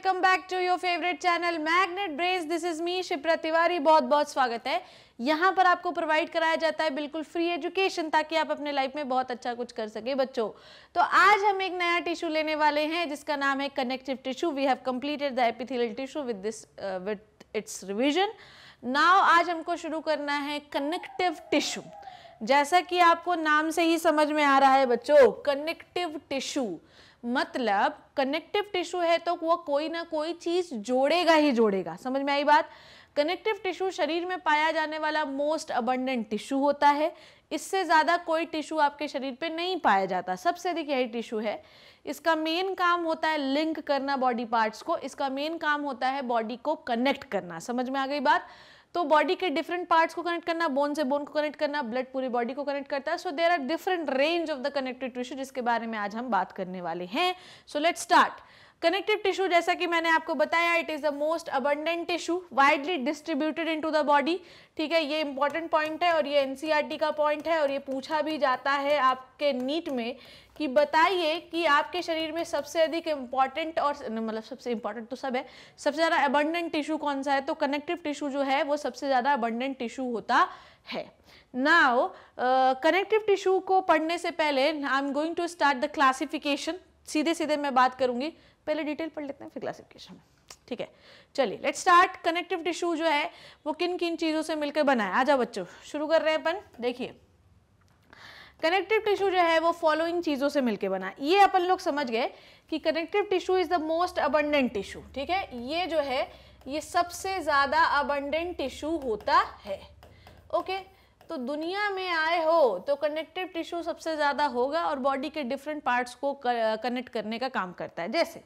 Welcome back to your favourite channel Magnet Brains this is me Shipra Tiwari बहुत बहुत स्वागत है यहाँ पर आपको प्रोवाइड कराया जाता है बिल्कुल फ्री एजुकेशन ताकि आप अपने लाइफ में बहुत अच्छा कुछ कर सके बच्चों तो आज हम एक नया टिश्यू लेने वाले हैं जिसका नाम है connective tissue we have completed the epithelial tissue with this with its revision now आज हमको शुरू करना है कनेक्टिव टिश्यू जैसा कि आपको नाम से ही समझ में आ रहा है बच्चों कनेक्टिव टिश्यू मतलब कनेक्टिव टिश्यू है तो वो कोई ना कोई चीज़ जोड़ेगा ही जोड़ेगा समझ में आई बात कनेक्टिव टिश्यू शरीर में पाया जाने वाला मोस्ट अबंडेंट टिश्यू होता है इससे ज़्यादा कोई टिश्यू आपके शरीर पे नहीं पाया जाता सबसे अधिक यही टिश्यू है इसका मेन काम होता है लिंक करना बॉडी पार्ट्स को इसका मेन काम होता है बॉडी को कनेक्ट करना समझ में आ गई बात तो बॉडी के डिफरेंट पार्ट्स को कनेक्ट करना बोन से बोन को कनेक्ट करना ब्लड पूरी बॉडी को कनेक्ट करता है so there are different range of the connective tissue जिसके बारे में आज हम बात करने वाले हैं so let start connective tissue जैसा कि मैंने आपको बताया it is the most abundant tissue widely distributed into the body ठीक है ये इंपॉर्टेंट पॉइंट है और ये एनसीईआरटी e का पॉइंट है और ये पूछा भी जाता है आपके नीट में कि बताइए कि आपके शरीर में सबसे अधिक इम्पॉर्टेंट और मतलब सबसे इम्पॉर्टेंट तो सब है सबसे ज़्यादा अबंडेंट टिश्यू कौन सा है तो कनेक्टिव टिश्यू जो है वो सबसे ज़्यादा अबंडेंट टिश्यू होता है नाउ कनेक्टिव टिश्यू को पढ़ने से पहले I am going to start the classification सीधे सीधे मैं बात करूँगी पहले डिटेल पढ़ लेते हैं फिर क्लासिफिकेशन में ठीक है चलिए लेट स्टार्ट कनेक्टिव टिश्यू जो है वो किन किन चीज़ों से मिलकर बनाए आ जाओ बच्चों शुरू कर रहे हैं अपन देखिए कनेक्टिव टिश्यू जो है वो फॉलोइंग चीज़ों से मिलकर बना ये अपन लोग समझ गए कि connective tissue is the most abundant tissue ठीक है ये जो है ये सबसे ज़्यादा अबंडेंट टिश्यू होता है ओके okay? तो दुनिया में आए हो तो कनेक्टिव टिश्यू सबसे ज़्यादा होगा और बॉडी के डिफरेंट पार्ट्स को कनेक्ट करने का काम करता है जैसे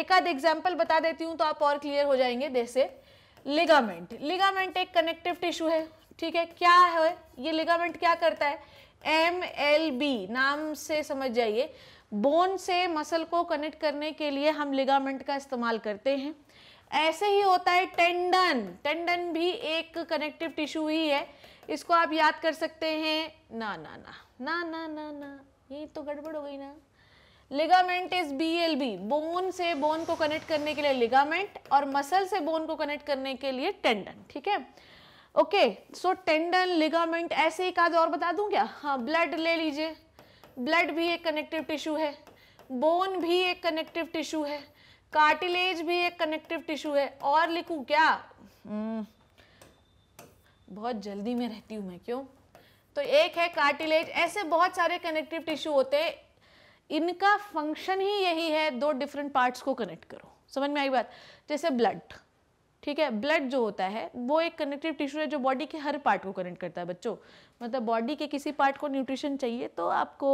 एक आध एग्जाम्पल बता देती हूँ तो आप और क्लियर हो जाएंगे जैसे लिगामेंट लिगामेंट एक कनेक्टिव टिश्यू है ठीक है क्या है ये लिगामेंट क्या करता है एम एल बी नाम से समझ जाइए बोन से मसल को कनेक्ट करने के लिए हम लिगामेंट का इस्तेमाल करते हैं ऐसे ही होता है टेंडन टेंडन भी एक कनेक्टिव टिश्यू ही है इसको आप याद कर सकते हैं ना ना ना ना ना ना ना ये तो गड़बड़ हो गई ना ligament is B L B bone से बोन को कनेक्ट करने के लिए लिगामेंट और मसल से बोन को कनेक्ट करने के लिए टेंडन ठीक है ओके सो टेंडन लिगामेंट ऐसे ही काज और बता दूं क्या हाँ ब्लड ले लीजिए ब्लड भी एक कनेक्टिव टिश्यू है बोन भी एक कनेक्टिव टिश्यू है कार्टिलेज भी एक कनेक्टिव टिश्यू है और लिखू क्या हम्म, बहुत जल्दी में रहती हूँ मैं क्यों तो एक है कार्टिलेज ऐसे बहुत सारे कनेक्टिव टिश्यू होते हैं इनका फंक्शन ही यही है दो डिफरेंट पार्ट्स को कनेक्ट करो समझ में आई बात जैसे ब्लड ठीक है ब्लड जो होता है वो एक कनेक्टिव टिश्यू है जो बॉडी के हर पार्ट को कनेक्ट करता है बच्चों मतलब बॉडी के किसी पार्ट को न्यूट्रिशन चाहिए तो आपको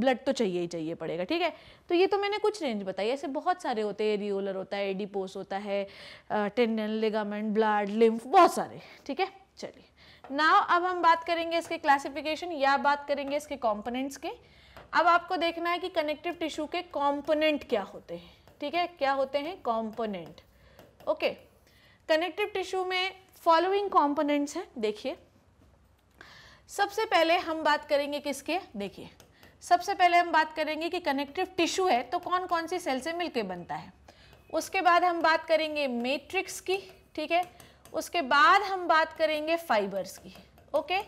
ब्लड तो चाहिए ही चाहिए पड़ेगा ठीक है तो ये तो मैंने कुछ रेंज बताई ऐसे बहुत सारे होते हैं रियोलर होता है एडिपोस होता है टेंडन लेगामेंट ब्लड लिम्फ बहुत सारे ठीक है चलिए नाव अब हम बात करेंगे इसके क्लासिफिकेशन या बात करेंगे इसके कॉम्पोनेंट्स के अब आपको देखना है कि कनेक्टिव टिश्यू के कॉम्पोनेंट क्या होते हैं ठीक है क्या होते हैं component okay okay. Connective tissue में फॉलोइंग कॉम्पोनेंट्स हैं देखिए सबसे पहले हम बात करेंगे किसके देखिए सबसे पहले हम बात करेंगे कि कनेक्टिव टिश्यू है तो कौन कौन सी सेल से मिलकर बनता है उसके बाद हम बात करेंगे मैट्रिक्स की ठीक है उसके बाद हम बात करेंगे फाइबर्स की ओके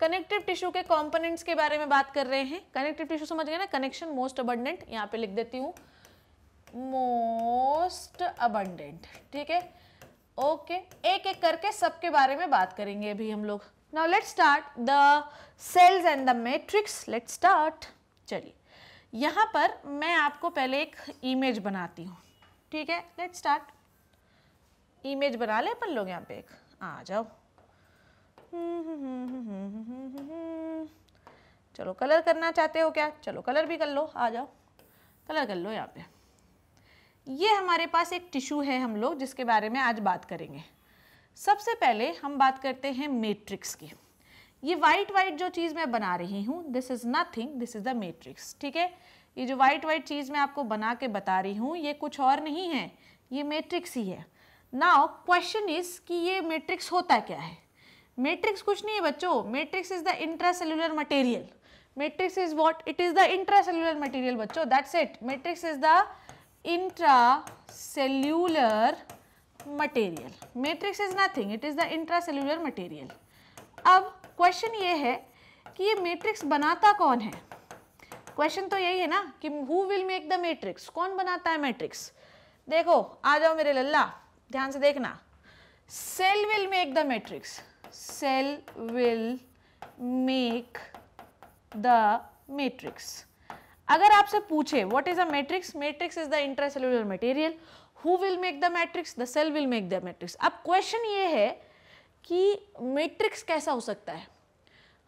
कनेक्टिव टिश्यू के कंपोनेंट्स के बारे में बात कर रहे हैं कनेक्टिव टिश्यू समझ गए ना कनेक्शन मोस्ट अबंडेंट यहाँ पे लिख देती हूँ मोस्ट अबंडेंट ठीक है ओके एक एक करके सबके बारे में बात करेंगे अभी हम लोग now let start the cells and the matrix let start चलिए यहाँ पर मैं आपको पहले एक इमेज बनाती हूँ ठीक है लेट स्टार्ट इमेज बना ले अपन लोग यहाँ पे एक आ जाओ चलो कलर करना चाहते हो क्या चलो कलर भी कर लो आ जाओ कलर कर लो यहाँ पे ये हमारे पास एक टिश्यू है हम लोग जिसके बारे में आज बात करेंगे सबसे पहले हम बात करते हैं मेट्रिक्स की ये वाइट वाइट जो चीज़ मैं बना रही हूँ this is nothing this is the matrix ठीक है ये जो वाइट वाइट चीज़ मैं आपको बना के बता रही हूँ ये कुछ और नहीं है ये मेट्रिक्स ही है नाउ क्वेश्चन इज़ कि ये मेट्रिक्स होता क्या है मेट्रिक्स कुछ नहीं है बच्चों matrix is the intracellular material matrix is what it is the intracellular material बच्चो that's it matrix is the material matrix is nothing it is the intra intracellular material अब क्वेश्चन ये है कि ये मैट्रिक्स बनाता कौन है क्वेश्चन तो यही है ना कि who will make the matrix कौन बनाता है मैट्रिक्स देखो आ जाओ मेरे लल्ला ध्यान से देखना cell will make the matrix cell will make the matrix अगर आपसे पूछे what is a matrix matrix is the intracellular material who will make the matrix the cell will make the matrix अब क्वेश्चन ये है कि matrix कैसा हो सकता है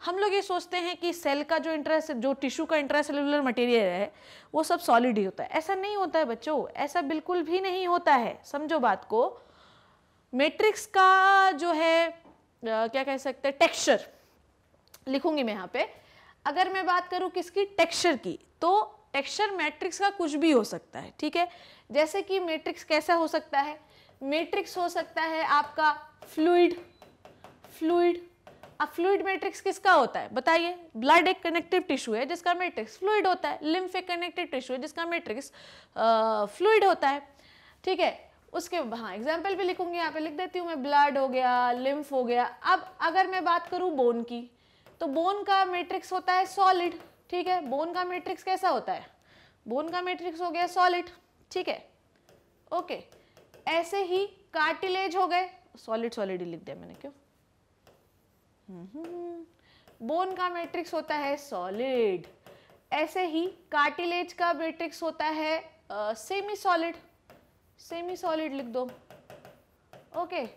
हम लोग ये सोचते हैं कि सेल का जो इंट्रास जो टिश्यू का इंट्रासेलुलर मटेरियल है वो सब सॉलिड ही होता है ऐसा नहीं होता है बच्चों ऐसा बिल्कुल भी नहीं होता है समझो बात को मैट्रिक्स का जो है क्या कह सकते हैं टेक्सचर लिखूंगी मैं यहाँ पे अगर मैं बात करूँ किसकी टेक्सचर की तो टेक्सचर मैट्रिक्स का कुछ भी हो सकता है ठीक है जैसे कि मैट्रिक्स कैसा हो सकता है मैट्रिक्स हो सकता है आपका फ्लूइड फ्लूड अब फ्लूड मैट्रिक्स किसका होता है बताइए ब्लड एक कनेक्टिव टिश्यू है जिसका मैट्रिक्स फ्लूइड होता है लिम्फ एक कनेक्टिव टिश्यू है जिसका मैट्रिक्स फ्लूइड होता है ठीक है उसके हाँ एग्जाम्पल भी लिखूंगी यहाँ पे लिख देती हूँ मैं ब्लड हो गया लिम्फ हो गया अब अगर मैं बात करूँ बोन की तो बोन का मैट्रिक्स होता है सॉलिड ठीक है बोन का मैट्रिक्स कैसा होता है बोन का मैट्रिक्स हो गया सॉलिड ठीक है ओके ऐसे ही कार्टिलेज हो गए सॉलिड सॉलिड ही लिख दिया मैंने क्यों बोन हम्म, का मैट्रिक्स होता है सॉलिड ऐसे ही कार्टिलेज का मैट्रिक्स होता है सेमी सॉलिड सेमी सॉलिड लिख दो ओके okay.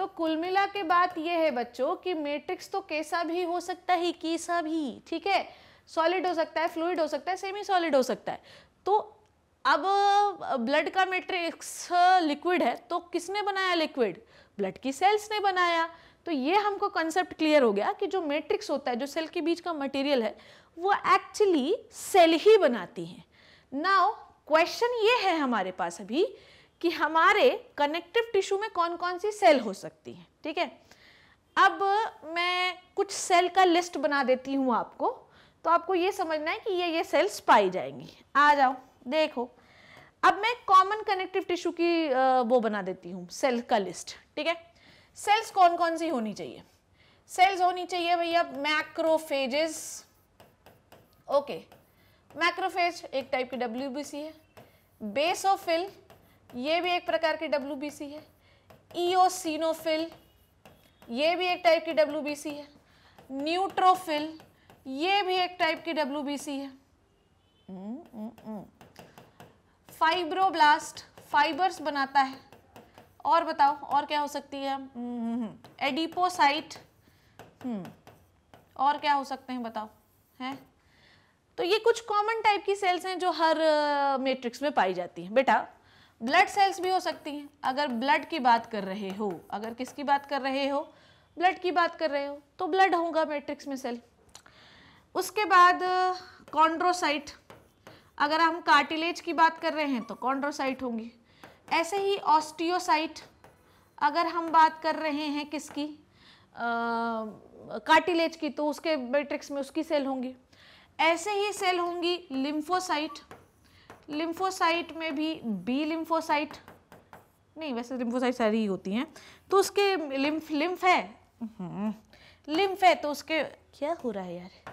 तो कुल मिला के बात यह है बच्चों कि मैट्रिक्स तो कैसा भी हो सकता है कैसा भी ठीक है सॉलिड हो सकता है फ्लूड हो सकता है सेमी सॉलिड हो सकता है तो अब ब्लड का मैट्रिक्स लिक्विड है तो किसने बनाया लिक्विड ब्लड की सेल्स ने बनाया तो ये हमको कंसेप्ट क्लियर हो गया कि जो मैट्रिक्स होता है जो सेल के बीच का मटेरियल है वो एक्चुअली सेल ही बनाती हैं नाउ क्वेश्चन ये है हमारे पास अभी कि हमारे कनेक्टिव टिश्यू में कौन कौन सी सेल हो सकती है ठीक है अब मैं कुछ सेल का लिस्ट बना देती हूँ आपको तो आपको ये समझना है कि ये ये सेल्स पाई जाएंगी आ जाओ देखो अब मैं कॉमन कनेक्टिव टिश्यू की वो बना देती हूँ सेल का लिस्ट ठीक है सेल्स कौन कौन सी होनी चाहिए सेल्स होनी चाहिए भैया मैक्रोफेजेस ओके मैक्रोफेज एक टाइप की डब्ल्यू है बेस ऑफ फिल ये भी एक प्रकार की डब्ल्यू है ईओसिनोफिल ये भी एक टाइप की डब्ल्यू है न्यूट्रोफिल ये भी एक टाइप की डब्ल्यू है फाइब्रोब्लास्ट फाइबर्स बनाता है और बताओ और क्या हो सकती है एडिपोसाइट और क्या हो सकते हैं बताओ हैं तो ये कुछ कॉमन टाइप की सेल्स हैं जो हर मेट्रिक्स में पाई जाती हैं बेटा ब्लड सेल्स भी हो सकती हैं अगर ब्लड की बात कर रहे हो अगर किसकी बात कर रहे हो ब्लड की बात कर रहे हो तो ब्लड होगा मैट्रिक्स में सेल उसके बाद कॉन्ड्रोसाइट अगर हम कार्टिलेज की बात कर रहे हैं तो कॉन्ड्रोसाइट होंगी ऐसे ही ऑस्टियोसाइट अगर हम बात कर रहे हैं किसकी कार्टिलेज की तो उसके मैट्रिक्स में उसकी सेल होंगी ऐसे ही सेल होंगी लिम्फोसाइट लिम्फोसाइट में भी बी लिम्फोसाइट नहीं वैसे लिम्फोसाइट सारी ही होती हैं तो उसके लिम्फ लिम्फ है हम्म, लिम्फ है तो उसके क्या हो रहा है यार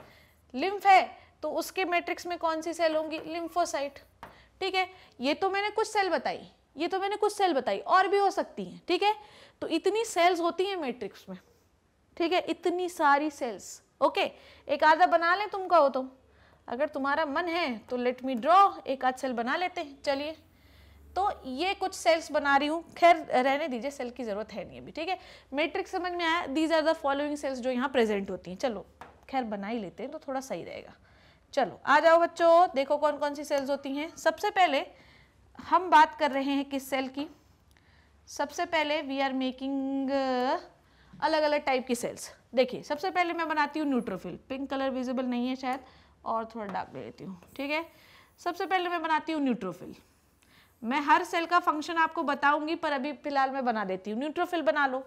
लिम्फ है तो उसके मैट्रिक्स में कौन सी सेल होंगी लिम्फोसाइट ठीक है ये तो मैंने कुछ सेल बताई ये तो मैंने कुछ सेल बताई और भी हो सकती हैं ठीक है तो इतनी सेल्स होती हैं मैट्रिक्स में ठीक है इतनी सारी सेल्स ओके एक आधा बना लें तुम कहो तो अगर तुम्हारा मन है तो लेट मी ड्रॉ एक आध सेल बना लेते हैं चलिए तो ये कुछ सेल्स बना रही हूँ खैर रहने दीजिए सेल की ज़रूरत है नहीं अभी ठीक है मैट्रिक्स समझ में आया these are the following cells जो यहाँ प्रेजेंट होती हैं चलो खैर बना ही लेते हैं तो थोड़ा सही रहेगा चलो आ जाओ बच्चों देखो कौन कौन सी सेल्स होती हैं सबसे पहले हम बात कर रहे हैं किस सेल की सबसे पहले वी आर मेकिंग अलग अलग टाइप की सेल्स देखिए सबसे पहले मैं बनाती हूँ न्यूट्रोफिल पिंक कलर विजिबल नहीं है शायद और थोड़ा डार्क ले लेती हूँ ठीक है सबसे पहले मैं बनाती हूँ न्यूट्रोफिल मैं हर सेल का फंक्शन आपको बताऊंगी पर अभी फिलहाल मैं बना देती हूँ न्यूट्रोफिल बना लो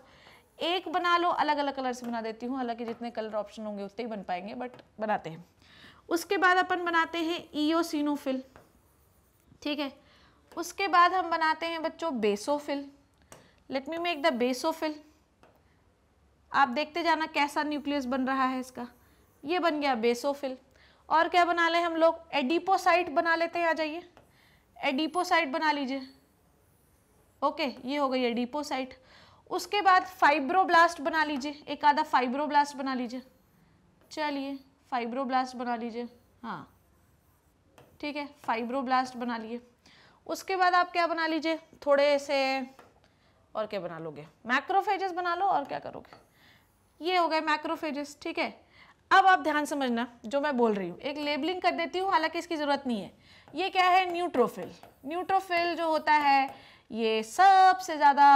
एक बना लो अलग अलग कलर से बना देती हूँ हालांकि जितने कलर ऑप्शन होंगे उतने ही बन पाएंगे बट बनाते हैं उसके बाद अपन बनाते हैं ईओसिनोफिल ठीक है उसके बाद हम बनाते हैं बच्चों basophil let me make the basophil आप देखते जाना कैसा न्यूक्लियस बन रहा है इसका ये बन गया बेसोफिल और क्या बना लें हम लोग एडिपोसाइट बना लेते हैं आ जाइए एडिपोसाइट बना लीजिए ओके ये हो गई एडिपोसाइट उसके बाद फाइब्रोब्लास्ट बना लीजिए एक आधा फाइब्रोब्लास्ट बना लीजिए चलिए फाइब्रोब्लास्ट बना लीजिए हाँ ठीक है फाइब्रोब्लास्ट बना लिए उसके बाद आप क्या बना लीजिए थोड़े से और क्या बना लोगे मैक्रोफेजेस बना लो और क्या करोगे ये हो गए मैक्रोफेजेस ठीक है अब आप ध्यान समझना जो मैं बोल रही हूँ एक लेबलिंग कर देती हूँ हालांकि इसकी ज़रूरत नहीं है ये क्या है न्यूट्रोफिल न्यूट्रोफिल जो होता है ये सबसे ज़्यादा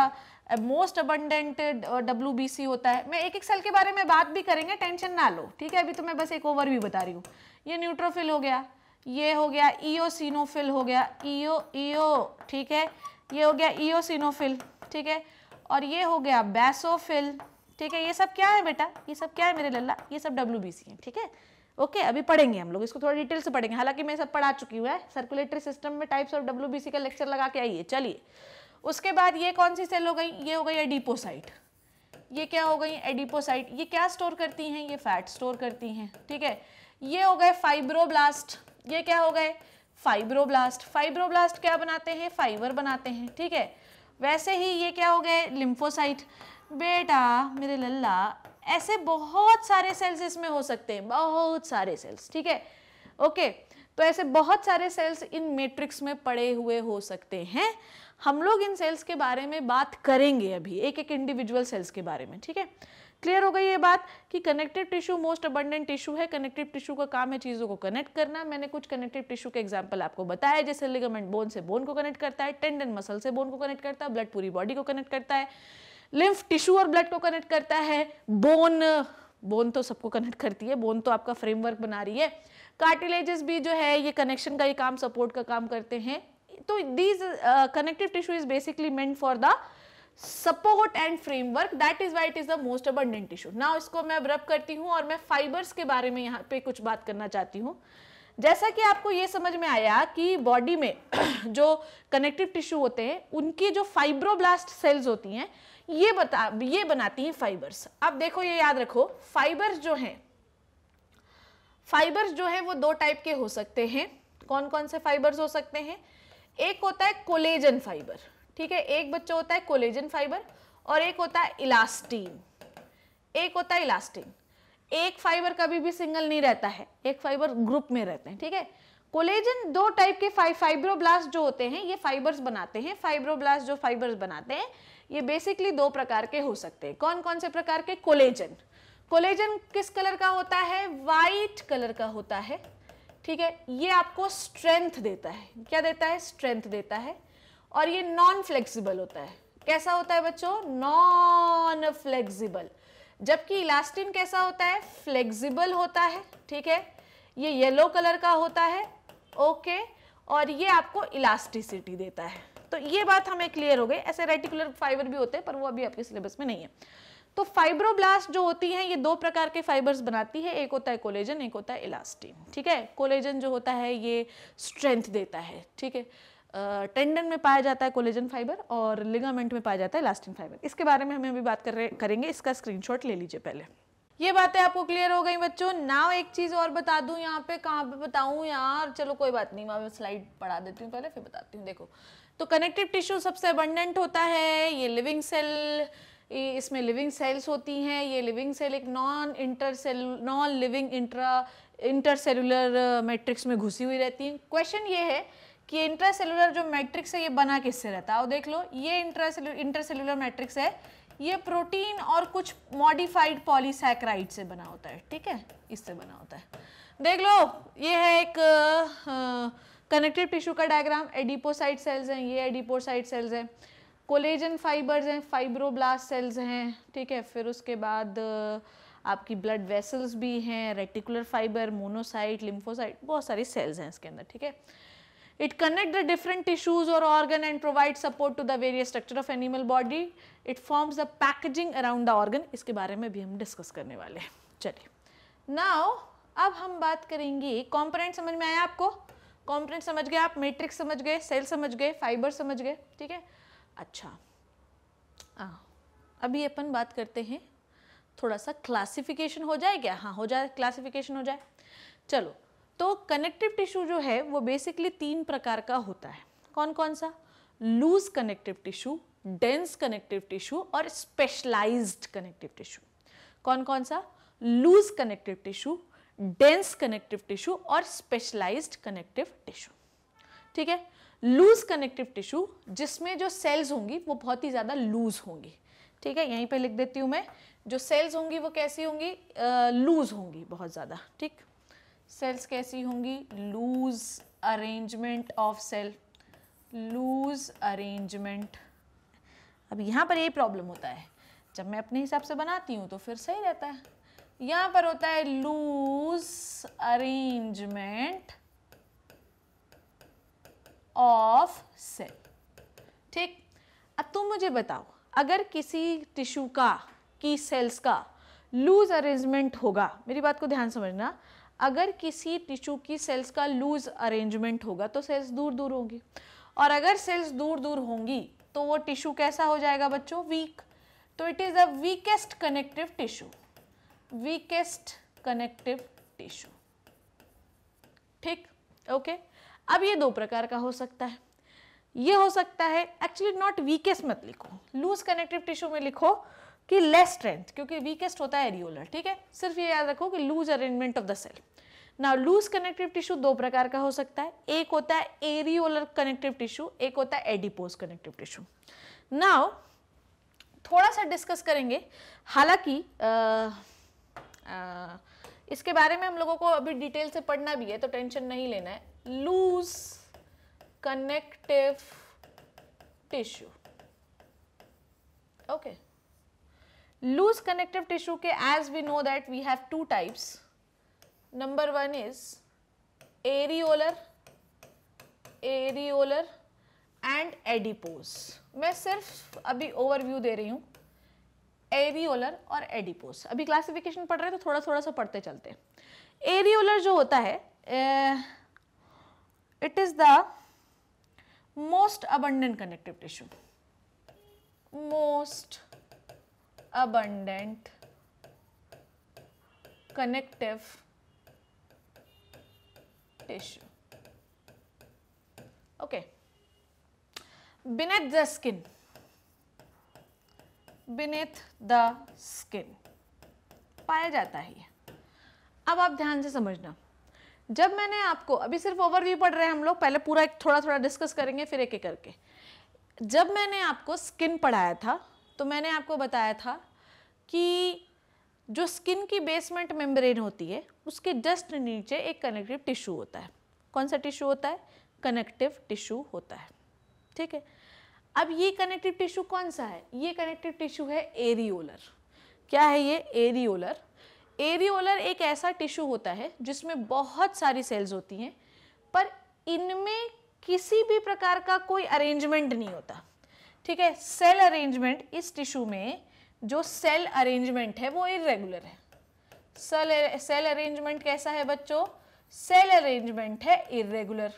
most abundant W B C होता है मैं एक एक सेल के बारे में बात भी करेंगे टेंशन ना लो ठीक है अभी तो मैं बस एक ओवरव्यू बता रही हूँ ये न्यूट्रोफिल हो गया ये हो गया ईओसिनोफिल हो गया ईओ ईओ ठीक है ये हो गया ईओसिनोफिल ठीक है और ये हो गया बैसोफिल ठीक है ये सब क्या है बेटा ये सब क्या है मेरे लल्ला ये सब डब्ल्यू बी सी है ठीक है ओके अभी पढ़ेंगे हम लोग इसको थोड़ा डिटेल से पढ़ेंगे हालांकि मैं सब पढ़ा चुकी हूँ सर्कुलेटरी सिस्टम में types of W B C का लेक्चर लगा के आइए चलिए उसके बाद ये कौन सी सेल हो गई ये हो गई एडिपोसाइट ये क्या हो गई एडिपोसाइट ये क्या स्टोर करती हैं ये फैट स्टोर करती हैं ठीक है ये हो गए फाइब्रोब्लास्ट ये क्या हो गए फाइब्रोब्लास्ट फाइब्रोब्लास्ट क्या बनाते हैं फाइबर बनाते हैं ठीक है वैसे ही ये क्या हो गए लिम्फोसाइट बेटा मेरे लल्ला ऐसे बहुत सारे सेल्स इसमें हो सकते हैं बहुत सारे सेल्स ठीक है ओके तो ऐसे बहुत सारे सेल्स इन मैट्रिक्स में पड़े हुए हो सकते हैं हम लोग इन सेल्स के बारे में बात करेंगे अभी एक एक इंडिविजुअल सेल्स के बारे में ठीक है क्लियर हो गई ये बात कि connective tissue most abundant tissue है कनेक्टिव टिश्यू का काम है चीज़ों को कनेक्ट करना मैंने कुछ कनेक्टिव टिश्यू के एग्जाम्पल आपको बताया जैसे लिगामेंट बोन से बोन को कनेक्ट करता है टेंडन मसल से बोन को कनेक्ट करता है ब्लड पूरी बॉडी को कनेक्ट करता है लिम्फ टिश्यू और ब्लड को कनेक्ट करता है बोन बोन तो सबको कनेक्ट करती है बोन तो आपका फ्रेमवर्क बना रही है कार्टिलेजेस भी जो है ये कनेक्शन का ये काम सपोर्ट का काम करते हैं तो these connective tissue is basically meant for the support and framework that is why it is the most abundant tissue now इसको मैं रब करती हूँ और मैं फाइबर्स के बारे में यहाँ पे कुछ बात करना चाहती हूँ जैसा कि आपको ये समझ में आया कि बॉडी में जो कनेक्टिव टिश्यू होते हैं उनकी जो फाइब्रोब्लास्ट सेल्स होती हैं ये बता ये बनाती हैं फाइबर्स अब देखो ये याद रखो फाइबर्स जो हैं फाइबर्स जो है वो दो टाइप के हो सकते हैं कौन कौन से फाइबर्स हो सकते हैं एक होता है कोलेजन फाइबर ठीक है एक बच्चा होता है कोलेजन फाइबर और एक होता है इलास्टीन एक होता है इलास्टीन एक फाइबर कभी भी सिंगल नहीं रहता है एक फाइबर ग्रुप में रहते हैं ठीक है कोलेजन दो टाइप के फाइब्रोब्लास्ट जो होते हैं ये फाइबर्स बनाते हैं फाइब्रोब्लास्ट जो फाइबर्स बनाते हैं ये बेसिकली दो प्रकार के हो सकते हैं कौन कौन से प्रकार के कोलेजन कोलेजन किस कलर का होता है वाइट कलर का होता है ठीक है ये आपको स्ट्रेंथ देता है क्या देता है स्ट्रेंथ देता है और ये नॉन फ्लेक्सिबल होता है कैसा होता है बच्चों नॉन फ्लेक्सिबल जबकि इलास्टिन कैसा होता है फ्लेक्सिबल होता है ठीक है ये येलो कलर का होता है ओके और ये आपको इलास्टिसिटी देता है तो ये बात हमें क्लियर हो गई ऐसे रेटिकुलर फाइबर भी होते हैं पर वो अभी आपके सिलेबस में नहीं है तो फाइब्रोब्लास्ट जो होती है ये दो प्रकार के फाइबर्स बनाती है एक होता है कोलेजन एक होता है इलास्टिन ठीक है कोलेजन जो होता है ये स्ट्रेंथ देता है ठीक है टेंडन में पाया जाता है कोलेजन फाइबर और लिगामेंट में पाया जाता है इलास्टिन फाइबर इसके बारे में हम अभी बात कर करेंगे इसका स्क्रीन ले लीजिए पहले ये बातें आपको क्लियर हो गई बच्चों नाव एक चीज़ और बता दूं यहाँ पे कहाँ पे बताऊं यार चलो कोई बात नहीं मैं स्लाइड पढ़ा देती हूँ पहले फिर बताती हूँ देखो तो कनेक्टिव टिश्यू सबसे अबंडेंट होता है ये लिविंग सेल इसमें लिविंग सेल्स होती हैं ये लिविंग सेल एक non intercell non living intra intercellular matrix में घुसी हुई रहती हैं क्वेश्चन ये है कि इंट्रासेलुलर जो मैट्रिक्स है ये बना किससे रहता है और देख लो ये इंट्रासेलुलर इंटरसेलुलर मैट्रिक्स है ये प्रोटीन और कुछ मॉडिफाइड पॉलीसैक्राइड से बना होता है ठीक है इससे बना होता है देख लो ये है एक आ, uh, आ, कनेक्टिव टिश्यू का डायग्राम एडिपोसाइट सेल्स हैं ये एडिपोसाइट सेल्स हैं कोलेजन फाइबर्स हैं फाइब्रोब्लास्ट सेल्स हैं ठीक है फिर उसके बाद आपकी ब्लड वेसल्स भी हैं रेटिकुलर फाइबर मोनोसाइट लिम्फोसाइट बहुत सारी सेल्स हैं इसके अंदर ठीक है it connect the different tissues और organ and provide support to the various structure of animal body it forms the packaging around the organ इसके बारे में भी हम डिस्कस करने वाले हैं चलिए नाव अब हम बात करेंगे कॉम्पोनेंट समझ में आया आपको कॉम्पोनेंट समझ गए आप मेट्रिक समझ गए सेल समझ गए फाइबर समझ गए ठीक है अच्छा आ, अभी अपन बात करते हैं थोड़ा सा क्लासिफिकेशन हो जाए क्या हाँ हो जाए क्लासिफिकेशन हो जाए चलो तो कनेक्टिव टिश्यू जो है वो बेसिकली तीन प्रकार का होता है कौन कौन सा loose connective tissue dense connective tissue और स्पेशलाइज्ड कनेक्टिव टिश्यू कौन कौन सा loose connective tissue dense connective tissue और स्पेशलाइज्ड कनेक्टिव टिश्यू ठीक है लूज कनेक्टिव टिश्यू जिसमें जो सेल्स होंगी वो बहुत ही ज़्यादा लूज होंगी ठीक है यहीं पे लिख देती हूँ मैं जो सेल्स होंगी वो कैसी होंगी लूज होंगी बहुत ज़्यादा ठीक सेल्स कैसी होंगी loose arrangement of cell loose arrangement अब यहाँ पर यही प्रॉब्लम होता है जब मैं अपने हिसाब से बनाती हूँ तो फिर सही रहता है यहां पर होता है लूज अरेंजमेंट ऑफ सेल ठीक अब तुम मुझे बताओ अगर किसी टिश्यू का की सेल्स का लूज अरेंजमेंट होगा मेरी बात को ध्यान समझना अगर किसी टिश्यू की सेल्स का लूज अरेंजमेंट होगा तो सेल्स दूर दूर होंगी और अगर सेल्स दूर दूर होंगी तो वो टिश्यू कैसा हो जाएगा बच्चों वीक तो it is a weakest connective tissue weakest connective tissue ठीक ओके अब ये दो प्रकार का हो सकता है ये हो सकता है एक्चुअली नॉट वीकेस्ट मत लिखो लूज कनेक्टिव टिश्यू में लिखो कि लेस स्ट्रेंथ क्योंकि वीकेस्ट होता है एरियोलर ठीक है सिर्फ ये याद रखो कि loose arrangement of the cell now loose connective tissue दो प्रकार का हो सकता है एक होता है एरियोलर कनेक्टिव टिश्यू एक होता है एडिपोज कनेक्टिव टिश्यू नाउ थोड़ा सा डिस्कस करेंगे हालांकि इसके बारे में हम लोगों को अभी डिटेल से पढ़ना भी है तो टेंशन नहीं लेना है loose connective tissue okay loose connective tissue के as we know that we have two types number one is areolar areolar and adipose मैं सिर्फ अभी ओवरव्यू दे रही हूँ एरियोलर और एडिपोस अभी क्लासिफिकेशन पढ़ रहे हैं तो थोड़ा थोड़ा सा पढ़ते चलते हैं एरियोलर जो होता है it is the most abundant connective tissue most abundant connective tissue okay beneath the skin beneath the skin पाया जाता ही है अब आप ध्यान से समझना जब मैंने आपको अभी सिर्फ ओवरव्यू पढ़ रहे हैं हम लोग पहले पूरा एक थोड़ा थोड़ा डिस्कस करेंगे फिर एक एक करके जब मैंने आपको स्किन पढ़ाया था तो मैंने आपको बताया था कि जो स्किन की बेसमेंट मेम्ब्रेन होती है उसके जस्ट नीचे एक कनेक्टिव टिश्यू होता है कौन सा टिश्यू होता है कनेक्टिव टिश्यू होता है ठीक है अब ये कनेक्टिव टिश्यू कौन सा है ये कनेक्टिव टिश्यू है एरियोलर क्या है ये एरियोलर एरियोलर एक ऐसा टिश्यू होता है जिसमें बहुत सारी सेल्स होती हैं पर इनमें किसी भी प्रकार का कोई अरेंजमेंट नहीं होता ठीक है सेल अरेंजमेंट इस टिश्यू में जो सेल अरेंजमेंट है वो इरेगुलर है सेल सेल अरेंजमेंट कैसा है बच्चों सेल अरेंजमेंट है इरेगुलर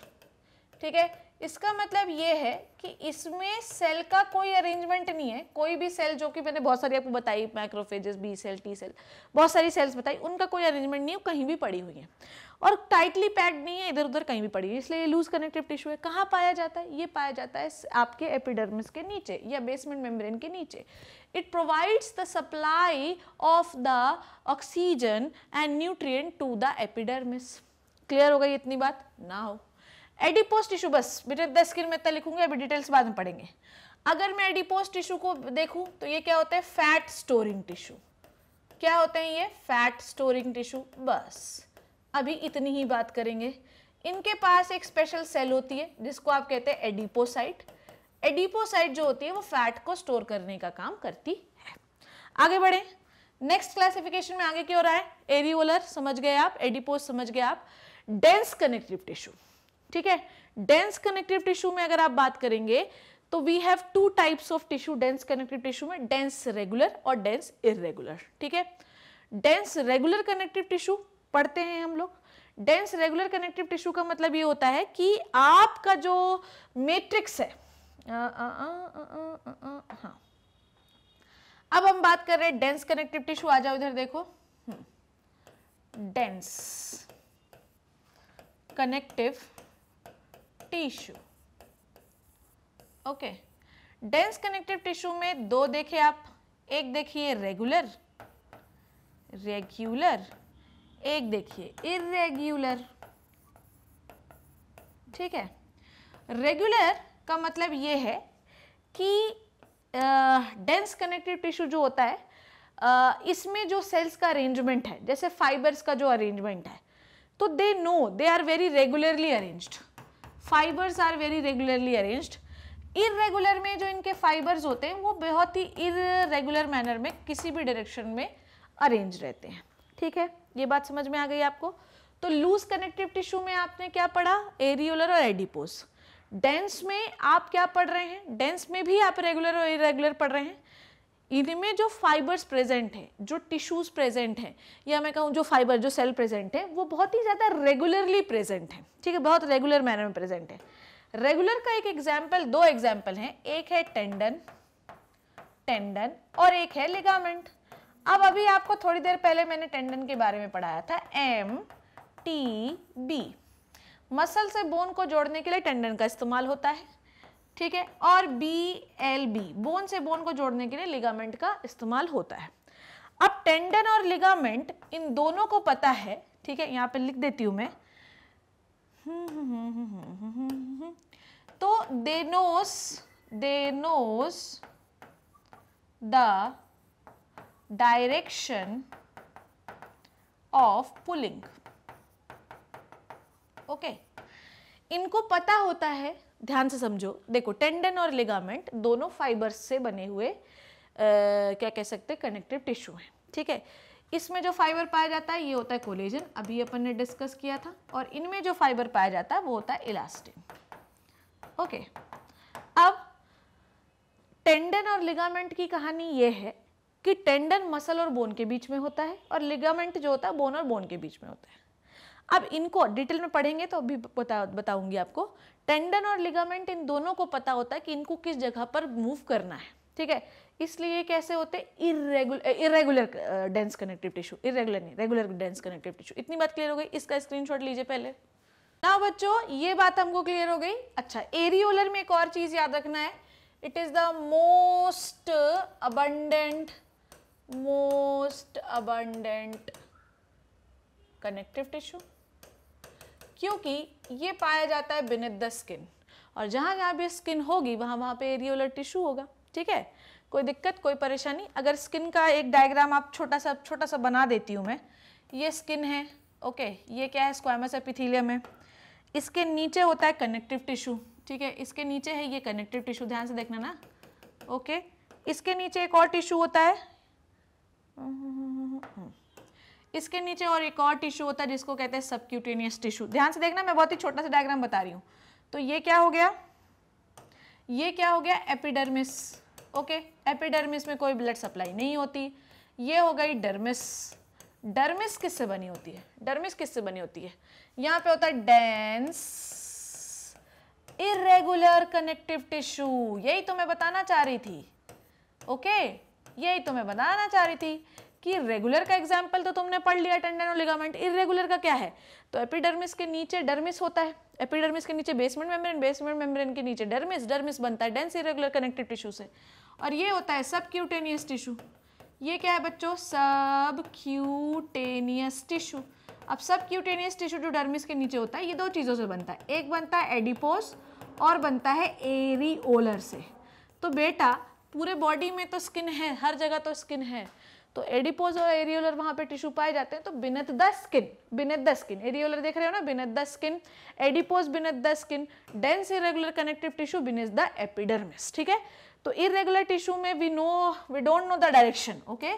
ठीक है इसका मतलब ये है कि इसमें सेल का कोई अरेंजमेंट नहीं है कोई भी सेल जो कि मैंने बहुत सारी आपको बताई macrophages B cell T cell बहुत सारी सेल्स बताई उनका कोई अरेंजमेंट नहीं है कहीं भी पड़ी हुई है और टाइटली पैक्ड नहीं है इधर उधर कहीं भी पड़ी हुई है इसलिए ये लूज कनेक्टिव टिश्यू है कहाँ पाया जाता है ये पाया जाता है आपके एपिडर्मिस के नीचे या बेसमेंट मेम्ब्रेन के नीचे provides the supply of the oxygen and and to the the clear clear ho इतनी बात ना हो एडिपोज टिश्यू बस बेटे दस स्किन में इतना लिखूंगे अभी डिटेल्स बाद में पढ़ेंगे अगर मैं एडिपोज टिश्यू को देखूँ तो ये क्या होता है फैट स्टोरिंग टिश्यू क्या होते हैं ये फैट स्टोरिंग टिश्यू बस अभी इतनी ही बात करेंगे इनके पास एक स्पेशल सेल होती है जिसको आप कहते हैं एडिपोसाइट एडिपोसाइट जो होती है वो फैट को स्टोर करने का काम करती है आगे बढ़े नेक्स्ट क्लासिफिकेशन में आगे क्या हो रहा है एरियोलर समझ गए आप एडिपोस समझ गए आप डेंस कनेक्टिव टिश्यू ठीक है डेंस कनेक्टिव टिश्यू में अगर आप बात करेंगे तो we have two types of tissue dense connective tissue में डेंस रेगुलर और डेंस इरेगुलर ठीक है डेंस रेगुलर कनेक्टिव टिश्यू पढ़ते हैं हम लोग डेंस रेगुलर कनेक्टिव टिश्यू का मतलब ये होता है कि आपका जो मेट्रिक्स है हाँ अब हम बात कर रहे हैं डेंस कनेक्टिव टिश्यू आ जाओ इधर देखो dense hmm. Connective tissue okay dense connective tissue में दो देखे आप एक देखिए रेगुलर रेगुलर एक देखिए इरेग्यूलर ठीक है रेगुलर का मतलब ये है कि डेंस कनेक्टिव टिश्यू जो होता है uh, इसमें जो सेल्स का अरेंजमेंट है जैसे फाइबर्स का जो अरेंजमेंट है तो they know they are very regularly arranged fibres are very regularly arranged irregular में जो इनके फाइबर्स होते हैं वो बहुत ही इरेगुलर मैनर में किसी भी डायरेक्शन में अरेंज रहते हैं ठीक है ये बात समझ में आ गई आपको तो लूज कनेक्टिव टिश्यू में आपने क्या पढ़ा एरियोलर और एडिपोस डेंस में आप क्या पढ़ रहे हैं डेंस में भी आप रेगुलर और इरेगुलर पढ़ रहे हैं इनमें जो फाइबर्स प्रेजेंट हैं जो टिश्यूज़ प्रेजेंट हैं या मैं कहूँ जो फाइबर जो सेल प्रेजेंट है वो बहुत ही ज़्यादा रेगुलरली प्रेजेंट है ठीक है बहुत रेगुलर मैनर में प्रेजेंट है रेगुलर का एक एग्जाम्पल दो एग्जाम्पल हैं एक है टेंडन टेंडन और एक है लिगामेंट अब अभी आपको थोड़ी देर पहले मैंने टेंडन के बारे में पढ़ाया था एम टी बी मसल से बोन को जोड़ने के लिए टेंडन का इस्तेमाल होता है ठीक है और बी एल बी बोन से बोन को जोड़ने के लिए लिगामेंट का इस्तेमाल होता है अब टेंडन और लिगामेंट इन दोनों को पता है ठीक है यहाँ पे लिख देती हूँ मैं तो they knows they knows the direction of pulling okay इनको पता होता है ध्यान से समझो देखो टेंडन और लिगामेंट दोनों फाइबर्स से बने हुए आ, क्या कह सकते हैं कनेक्टिव टिश्यू हैं ठीक है इसमें जो फाइबर पाया जाता है ये होता है कोलेजन अभी अपन ने डिस्कस किया था और इनमें जो फाइबर पाया जाता है वो होता है इलास्टिन ओके अब टेंडन और लिगामेंट की कहानी ये है कि टेंडन मसल और बोन के बीच में होता है और लिगामेंट जो होता है बोन और बोन के बीच में होता है अब इनको डिटेल में पढ़ेंगे तो अभी बता बताऊंगी आपको टेंडन और लिगामेंट इन दोनों को पता होता है कि इनको किस जगह पर मूव करना है ठीक है इसलिए कैसे होते हैं irregular irregular dense connective tissue irregular नहीं रेगुलर डेंस कनेक्टिव टिश्यू इतनी बात क्लियर हो गई इसका स्क्रीनशॉट लीजिए पहले ना बच्चों ये बात हमको क्लियर हो गई अच्छा एरियोलर में एक और चीज याद रखना है it is the most abundant most abundant connective tissue क्योंकि ये पाया जाता है बिनिथ द स्किन और जहाँ जहाँ भी स्किन होगी वहाँ वहाँ पे एरियोलर टिश्यू होगा ठीक है कोई दिक्कत कोई परेशानी अगर स्किन का एक डायग्राम आप छोटा सा छोटा सा बना देती हूँ मैं ये स्किन है ओके ये क्या है स्क्वामस एपिथीलियम है इसके नीचे होता है कनेक्टिव टिश्यू ठीक है इसके नीचे है ये कनेक्टिव टिश्यू ध्यान से देखना ना ओके इसके नीचे एक और टिश्यू होता है इसके नीचे और एक और टिश्यू होता है जिसको कहते हैं सबक्यूटेनियस टिश्यू ध्यान से देखना मैं बहुत ही छोटा सा डायग्राम बता रही हूँ तो ये क्या हो गया ये क्या हो गया एपिडर्मिस ओके एपिडर्मिस में कोई ब्लड सप्लाई नहीं होती ये हो गई डर्मिस डर्मिस किससे बनी होती है डर्मिस किससे बनी होती है यहाँ पे होता है डेंस इरेगुलर कनेक्टिव टिश्यू यही तो मैं बताना चाह रही थी ओके okay? यही तो मैं बताना चाह रही थी कि रेगुलर का एग्जाम्पल तो तुमने पढ़ लिया टेंडन और लिगामेंट इरेगुलर का क्या है तो एपिडर्मिस के नीचे डर्मिस होता है एपिडर्मिस के नीचे बेसमेंट मेम्ब्रेन बेसमेंट मेम्ब्रेन के नीचे डर्मिस डर्मिस बनता है डेंस इरेगुलर कनेक्टिव टिश्यू से और ये होता है सब क्यूटेनियस टिश्यू ये क्या है बच्चों सब क्यूटेनियस टिश्यू अब सब क्यूटेनियस टिश्यू जो डर्मिस के नीचे होता है ये दो चीज़ों से बनता है एक बनता है एडिपोस और बनता है एरिओलर से तो बेटा पूरे बॉडी में तो स्किन है हर जगह तो स्किन है तो एडिपोज और एरियोलर वहां पे टिश्यू पाए जाते हैं तो beneath the skin beneath the skin areolar देख रहे हो ना beneath the skin adipose beneath the skin dense irregular connective tissue beneath the epidermis ठीक है तो इरेगुलर टिश्यू में we know we don't know the direction okay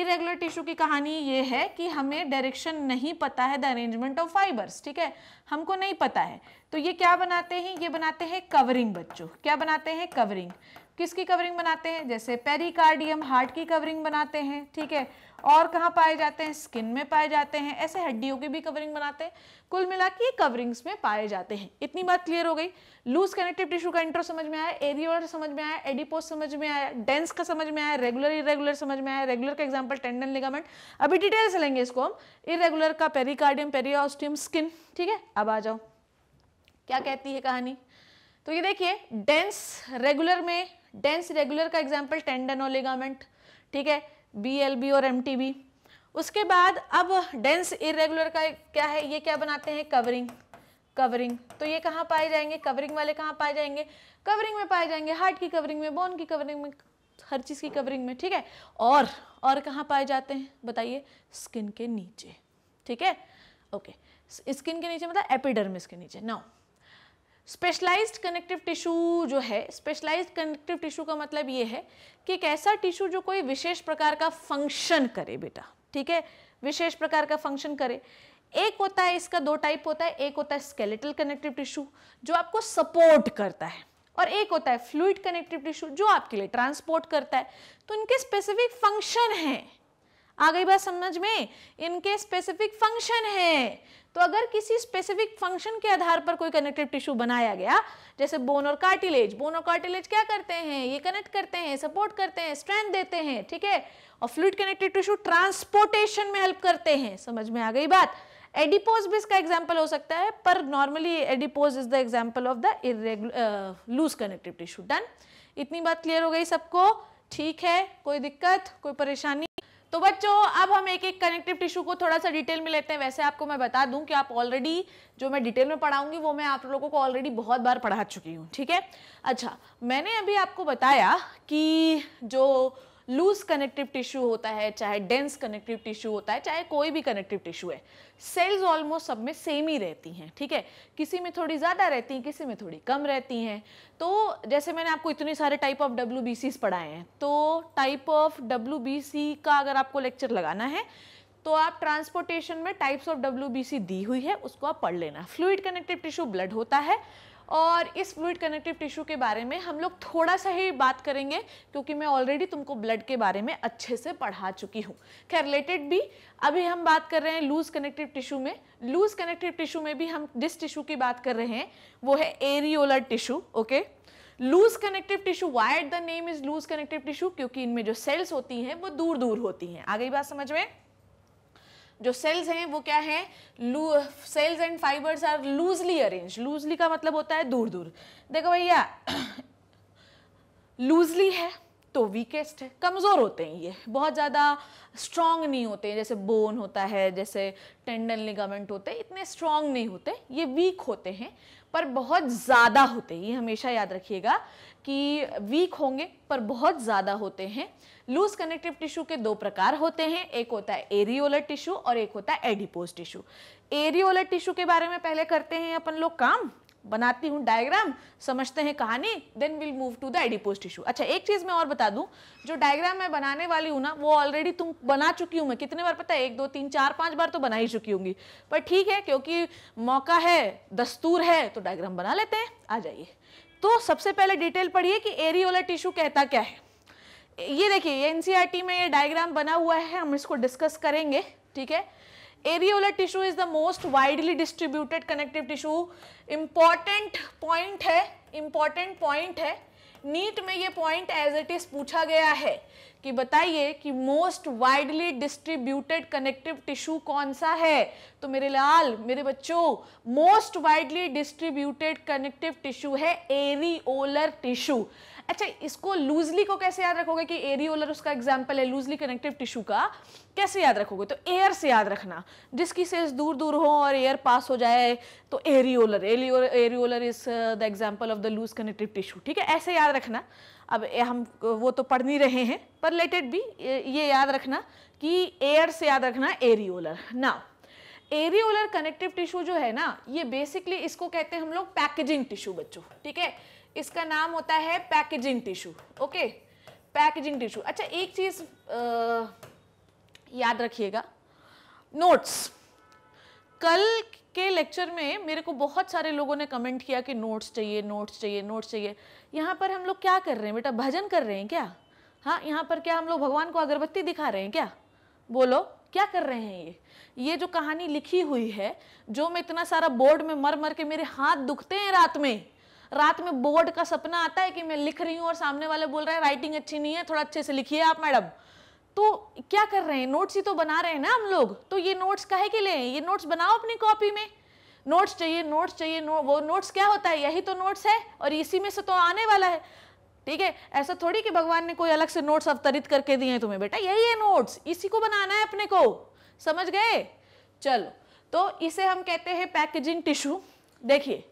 irregular tissue की कहानी ये है कि हमें डायरेक्शन नहीं पता है द अरेंजमेंट ऑफ फाइबर्स ठीक है हमको नहीं पता है तो ये क्या बनाते हैं ये बनाते हैं कवरिंग बच्चों क्या बनाते हैं कवरिंग किसकी कवरिंग बनाते हैं जैसे पेरिकार्डियम हार्ट की कवरिंग बनाते हैं ठीक है और कहाँ पाए जाते हैं स्किन में पाए जाते हैं ऐसे हड्डियों की भी कवरिंग बनाते हैं कुल मिला के कवरिंग्स में पाए जाते हैं इतनी बात क्लियर हो गई लूज कनेक्टिव टिश्यू का इंट्रो समझ में आया एरियोर समझ में आया एडिपोस समझ में आया डेंस का समझ में आया रेगुलर इरेगुलर समझ में आया रेगुलर का एग्जाम्पल टेंडन लिगामेंट अभी डिटेल्स लेंगे इसको हम इरेगुलर का पेरिकार्डियम पेरियोस्टियम स्किन ठीक है अब आ जाओ क्या कहती है कहानी तो ये देखिए डेंस रेगुलर में डेंस रेगुलर का एग्जाम्पल टेंडन और लिगामेंट ठीक है बी एल बी और एम टी बी उसके बाद अब डेंस इरेगुलर का क्या है ये क्या बनाते हैं कवरिंग कवरिंग तो ये कहाँ पाए जाएंगे कवरिंग वाले कहाँ पाए जाएंगे कवरिंग में पाए जाएंगे हार्ट की कवरिंग में बोन की कवरिंग में हर चीज़ की कवरिंग में ठीक है और और कहाँ पाए जाते हैं बताइए स्किन के नीचे ठीक है ओके स्किन के नीचे मतलब एपिडर्मिस के नीचे नाउ स्पेशलाइज्ड कनेक्टिव टिश्यू जो है स्पेशलाइज्ड कनेक्टिव टिश्यू का मतलब ये है कि एक ऐसा टिश्यू जो कोई विशेष प्रकार का फंक्शन करे बेटा ठीक है विशेष प्रकार का फंक्शन करे एक होता है इसका दो टाइप होता है एक होता है स्केलेटल कनेक्टिव टिश्यू जो आपको सपोर्ट करता है और एक होता है फ्लूड कनेक्टिव टिश्यू जो आपके लिए ट्रांसपोर्ट करता है तो इनके स्पेसिफिक फंक्शन हैं आ गई बात समझ में इनके स्पेसिफिक फंक्शन है तो अगर किसी स्पेसिफिक फंक्शन के आधार पर कोई कनेक्टिव टिश्यू बनाया गया जैसे बोन और कार्टिलेज बोन और कार्टिलेज क्या करते हैं ये कनेक्ट करते हैं सपोर्ट करते हैं स्ट्रेंथ देते हैं ठीक है और फ्लूड कनेक्टिव टिश्यू ट्रांसपोर्टेशन में हेल्प करते हैं समझ में आ गई बात एडिपोज भी इसका एग्जाम्पल हो सकता है पर normally adipose is the example of the irregular loose connective tissue done इतनी बात क्लियर हो गई सबको ठीक है कोई दिक्कत कोई परेशानी तो बच्चों अब हम एक एक कनेक्टिव टिश्यू को थोड़ा सा डिटेल में लेते हैं वैसे आपको मैं बता दूं कि आप ऑलरेडी जो मैं डिटेल में पढ़ाऊंगी वो मैं आप लोगों को ऑलरेडी बहुत बार पढ़ा चुकी हूँ ठीक है अच्छा मैंने अभी आपको बताया कि जो लूज कनेक्टिव टिश्यू होता है चाहे डेंस कनेक्टिव टिश्यू होता है चाहे कोई भी कनेक्टिव टिश्यू है सेल्स ऑलमोस्ट सब में सेम ही रहती हैं ठीक है किसी में थोड़ी ज़्यादा रहती हैं किसी में थोड़ी कम रहती हैं तो जैसे मैंने आपको इतने सारे टाइप ऑफ डब्ल्यू पढ़ाए हैं तो टाइप ऑफ डब्ल्यू का अगर आपको लेक्चर लगाना है तो आप ट्रांसपोर्टेशन में टाइप्स ऑफ डब्ल्यू दी हुई है उसको आप पढ़ लेना फ्लूड कनेक्टिव टिश्यू ब्लड होता है और इस फ्लूड कनेक्टिव टिश्यू के बारे में हम लोग थोड़ा सा ही बात करेंगे क्योंकि मैं ऑलरेडी तुमको ब्लड के बारे में अच्छे से पढ़ा चुकी हूँ खैर रिलेटेड भी अभी हम बात कर रहे हैं लूज कनेक्टिव टिश्यू में लूज कनेक्टिव टिश्यू में भी हम जिस टिश्यू की बात कर रहे हैं वो है areolar tissue okay loose connective tissue why the name is loose connective tissue क्योंकि इनमें जो सेल्स होती हैं वो दूर दूर होती हैं आ गई बात समझ में जो सेल्स हैं वो क्या है cells and fibres are loosely arrange loosely का मतलब होता है दूर दूर देखो भैया लूजली है तो वीकेस्ट है कमज़ोर होते हैं ये बहुत ज़्यादा स्ट्रांग नहीं होते जैसे बोन होता है जैसे टेंडन लिगामेंट होते हैं इतने स्ट्रांग नहीं होते ये वीक होते हैं पर बहुत ज़्यादा होते हैं ये हमेशा याद रखिएगा कि वीक होंगे पर बहुत ज़्यादा होते हैं लूज कनेक्टिव टिश्यू के दो प्रकार होते हैं एक होता है एरियोलर टिश्यू और एक होता है एडिपोज टिश्यू एरियोलर टिश्यू के बारे में पहले करते हैं अपन लोग काम बनाती हूँ डायग्राम समझते हैं कहानी then will move to the adipose tissue अच्छा एक चीज़ मैं और बता दूँ जो डायग्राम मैं बनाने वाली हूँ ना वो ऑलरेडी तुम बना चुकी हूँ मैं कितने बार पता है एक दो तीन चार पाँच बार तो बना ही चुकी होंगी पर ठीक है क्योंकि मौका है दस्तूर है तो डायग्राम बना लेते हैं आ जाइए तो सबसे पहले डिटेल पढ़िए कि एरियोला टिश्यू कहता क्या है ये देखिए ये एनसीईआरटी e में ये डायग्राम बना हुआ है हम इसको डिस्कस करेंगे ठीक है areola tissue is the most widely distributed connective tissue important point है इंपॉर्टेंट पॉइंट है नीट में ये पॉइंट एज इट इज पूछा गया है कि बताइए कि most widely distributed connective tissue कौन सा है तो मेरे लाल मेरे बच्चों most widely distributed connective tissue है एरिओलर टिश्यू अच्छा इसको लूजली को कैसे याद रखोगे कि एरियोलर उसका एग्जाम्पल है लूजली कनेक्टिव टिश्यू का कैसे याद रखोगे तो एयर से याद रखना जिसकी सेल्स दूर दूर हो और एयर पास हो जाए तो areolar areolar is the example of the loose connective tissue ठीक है ऐसे याद रखना अब हम वो तो पढ़ नहीं रहे हैं पर लेटेड भी ये याद रखना कि एयर से याद रखना एरियोलर ना एरियोलर कनेक्टिव टिश्यू जो है ना ये बेसिकली इसको कहते हैं हम लोग पैकेजिंग टिश्यू बच्चों ठीक है इसका नाम होता है packaging tissue okay packaging tissue अच्छा एक चीज़ याद रखिएगा नोट्स कल के लेक्चर में मेरे को बहुत सारे लोगों ने कमेंट किया कि नोट्स चाहिए नोट्स चाहिए नोट्स चाहिए यहाँ पर हम लोग क्या कर रहे हैं बेटा भजन कर रहे हैं क्या हाँ यहाँ पर क्या हम लोग भगवान को अगरबत्ती दिखा रहे हैं क्या बोलो क्या कर रहे हैं ये ये जो कहानी लिखी हुई है जो मैं इतना सारा बोर्ड में मर मर के मेरे हाथ दुखते हैं रात में रात में बोर्ड का सपना आता है कि मैं लिख रही हूँ और सामने वाले बोल रहे हैं राइटिंग अच्छी नहीं है थोड़ा अच्छे से लिखिए आप मैडम तो क्या कर रहे हैं नोट्स ही तो बना रहे हैं ना हम लोग तो ये नोट्स कहे के लिए ये नोट्स बनाओ अपनी कॉपी में नोट्स चाहिए नोट्स चाहिए नो वो नोट्स क्या होता है यही तो नोट्स है और इसी में से तो आने वाला है ठीक है ऐसा थोड़ी कि भगवान ने कोई अलग से नोट्स अवतरित करके दिए हैं तुम्हें बेटा यही है नोट्स इसी को बनाना है अपने को समझ गए चलो तो इसे हम कहते हैं पैकेजिंग टिश्यू देखिए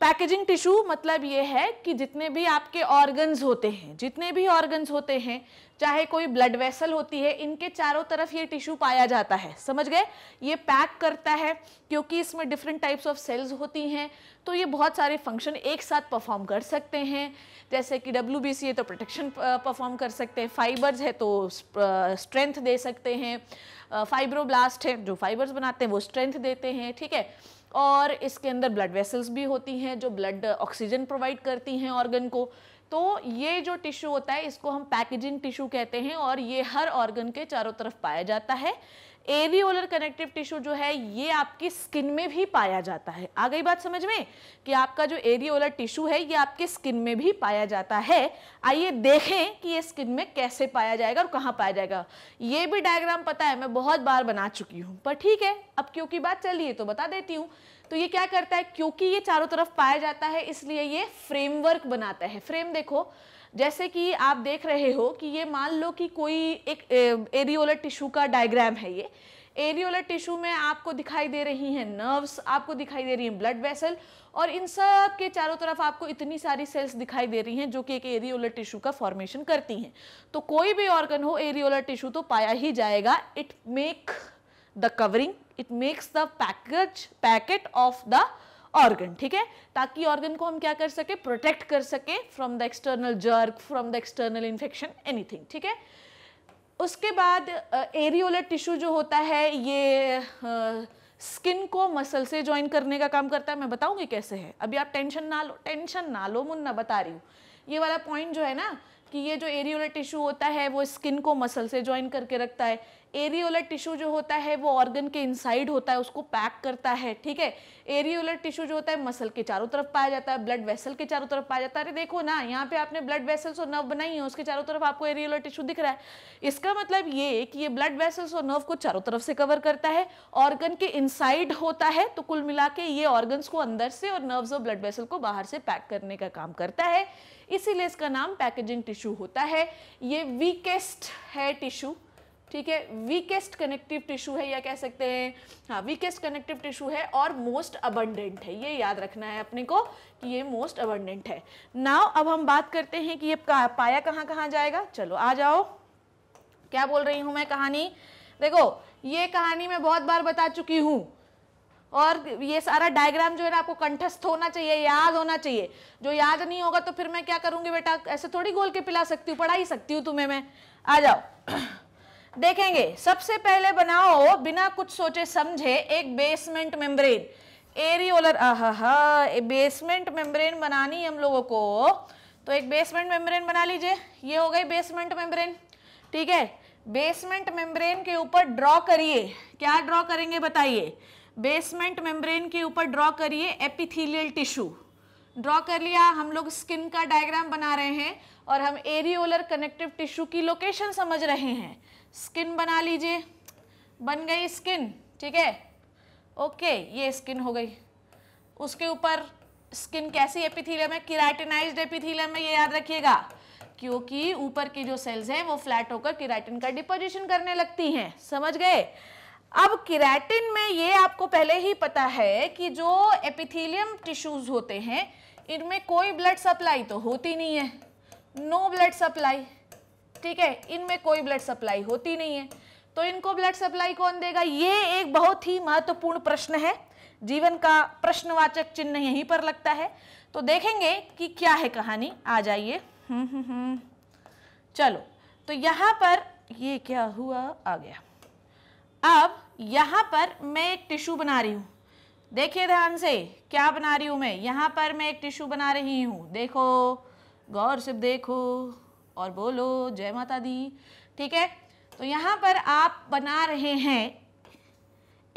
पैकेजिंग टिश्यू मतलब ये है कि जितने भी आपके ऑर्गन्स होते हैं जितने भी ऑर्गन्स होते हैं चाहे कोई ब्लड वेसल होती है इनके चारों तरफ ये टिश्यू पाया जाता है समझ गए ये पैक करता है क्योंकि इसमें डिफरेंट टाइप्स ऑफ सेल्स होती हैं तो ये बहुत सारे फंक्शन एक साथ परफॉर्म कर सकते हैं जैसे कि डब्ल्यू बी सी है तो प्रोटेक्शन परफॉर्म कर सकते हैं फाइबर्स है तो स्ट्रेंथ दे सकते हैं फाइब्रोब्लास्ट है जो फाइबर्स बनाते हैं वो स्ट्रेंथ देते हैं ठीक है और इसके अंदर ब्लड वेसल्स भी होती हैं जो ब्लड ऑक्सीजन प्रोवाइड करती हैं ऑर्गन को तो ये जो टिश्यू होता है इसको हम पैकेजिंग टिश्यू कहते हैं और ये हर ऑर्गन के चारों तरफ पाया जाता है एवियोलर कनेक्टिव टिश्यू जो है ये आपकी स्किन में भी पाया जाता है आ गई बात समझ में कि आपका जो एवियोलर टिश्यू है ये आपके स्किन में भी पाया जाता है आइए देखें कि ये स्किन में कैसे पाया जाएगा और कहाँ पाया जाएगा ये भी डायग्राम पता है मैं बहुत बार बना चुकी हूँ पर ठीक है अब क्योंकि बात चल रही है तो बता देती हूँ तो ये क्या करता है क्योंकि ये चारों तरफ पाया जाता है इसलिए ये फ्रेमवर्क बनाता है फ्रेम देखो जैसे कि आप देख रहे हो कि ये मान लो कि कोई एक एरियोलर टिश्यू का डायग्राम है ये एरियोलर टिश्यू में आपको दिखाई दे रही हैं नर्व्स आपको दिखाई दे रही हैं ब्लड वेसल और इन सब के चारों तरफ आपको इतनी सारी सेल्स दिखाई दे रही हैं जो कि एक एरियोलर टिश्यू का फॉर्मेशन करती हैं तो कोई भी ऑर्गन हो एरियोलर टिश्यू तो पाया ही जाएगा it make the covering it makes the package packet of the organ ठीक है ताकि ऑर्गन को हम क्या कर सके प्रोटेक्ट कर सके from the external jerk from the external infection anything ठीक है उसके बाद एरियोलर टिश्यू जो होता है ये स्किन को मसल से ज्वाइन करने का काम करता है मैं बताऊंगी कैसे है अभी आप टेंशन ना लो टेंशन ना लो मुन्ना बता रही हूँ ये वाला पॉइंट जो है ना कि ये जो एरियोलर टिश्यू होता है वो स्किन को मसल से ज्वाइन करके रखता है एरियोलर टिश्यू जो होता है वो ऑर्गन के इनसाइड होता है उसको पैक करता है ठीक है एरियोलर टिश्यू जो होता है मसल के चारों तरफ पाया जाता है ब्लड वेसल के चारों तरफ पाया जाता है अरे देखो ना यहाँ पे आपने ब्लड वेसल्स और नर्व बनाई है उसके चारों तरफ आपको एरियोलर टिश्यू दिख रहा है इसका मतलब ये कि ये ब्लड वेसल्स और नर्व को चारों तरफ से कवर करता है ऑर्गन के इनसाइड होता है तो कुल मिला के ये ऑर्गन्स को अंदर से और नर्व्स और ब्लड वेसल को बाहर से पैक करने का काम करता है इसीलिए इसका नाम पैकेजिंग टिश्यू होता है ये वीकेस्ट है टिश्यू ठीक है वीकेस्ट कनेक्टिव टिश्यू है या कह सकते हैं हाँ वीकेस्ट कनेक्टिव टिश्यू है और मोस्ट अबंडेंट है ये याद रखना है अपने को कि ये मोस्ट अबंडेंट है नाव अब हम बात करते हैं कि ये पाया कहाँ कहाँ जाएगा चलो आ जाओ क्या बोल रही हूँ मैं कहानी देखो ये कहानी मैं बहुत बार बता चुकी हूँ और ये सारा डायग्राम जो है ना आपको कंठस्थ होना चाहिए याद होना चाहिए जो याद नहीं होगा तो फिर मैं क्या करूंगी बेटा ऐसे थोड़ी गोल के पिला सकती हूँ पढ़ा ही सकती हूँ तुम्हें मैं आ जाओ देखेंगे सबसे पहले बनाओ बिना कुछ सोचे समझे एक बेसमेंट मेम्ब्रेन एरियोलर आ बेसमेंट मेम्ब्रेन बनानी हम लोगों को तो एक बेसमेंट मेम्ब्रेन बना लीजिए ये हो गई बेसमेंट मेम्ब्रेन ठीक है बेसमेंट मेम्ब्रेन के ऊपर ड्रॉ करिए क्या ड्रॉ करेंगे बताइए बेसमेंट मेम्ब्रेन के ऊपर ड्रॉ करिए एपिथीलियल टिश्यू ड्रॉ कर लिया हम लोग स्किन का डायग्राम बना रहे हैं और हम एरियोलर कनेक्टिव टिश्यू की लोकेशन समझ रहे हैं स्किन बना लीजिए बन गई स्किन ठीक है ओके ये स्किन हो गई उसके ऊपर स्किन कैसी एपिथीलियम है किराटिनाइज्ड एपिथीलियम है ये याद रखिएगा क्योंकि ऊपर की जो सेल्स हैं वो फ्लैट होकर किराटिन का डिपोजिशन करने लगती हैं समझ गए अब किराटिन में ये आपको पहले ही पता है कि जो एपिथेलियम टिश्यूज होते हैं इनमें कोई ब्लड सप्लाई तो होती नहीं है नो ब्लड सप्लाई ठीक है इनमें कोई ब्लड सप्लाई होती नहीं है तो इनको ब्लड सप्लाई कौन देगा ये एक बहुत ही महत्वपूर्ण प्रश्न है जीवन का प्रश्नवाचक चिन्ह यहीं पर लगता है तो देखेंगे कि क्या है कहानी आ जाइए हम्म, हम्म, हम्म। चलो तो यहाँ पर ये क्या हुआ आ गया अब यहाँ पर मैं एक टिश्यू बना रही हूँ देखिए ध्यान से क्या बना रही हूँ मैं यहाँ पर मैं एक टिश्यू बना रही हूँ देखो गौर से देखो और बोलो जय माता दी ठीक है तो यहाँ पर आप बना रहे हैं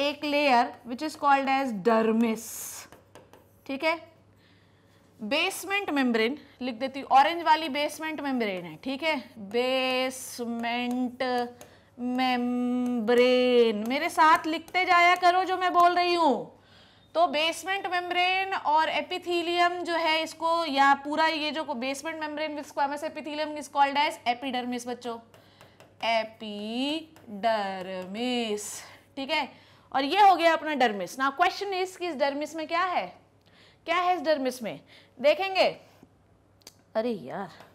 एक layer which is called as dermis ठीक है बेसमेंट मेम्ब्रेन लिख देती हूँ ऑरेंज वाली बेसमेंट मेम्ब्रेन है ठीक है बेसमेंट मेम्ब्रेन मेरे साथ लिखते जाया करो जो मैं बोल रही हूँ तो बेसमेंट मेम्ब्रेन और एपिथीलियम जो है इसको या पूरा ये जो basement membrane with squamous epithelium is called as epidermis बच्चों एपिडर्मिस ठीक है और ये हो गया अपना डर्मिस ना क्वेश्चन इज कि इस डर्मिस में क्या है क्या है इस डर्मिस में देखेंगे अरे यार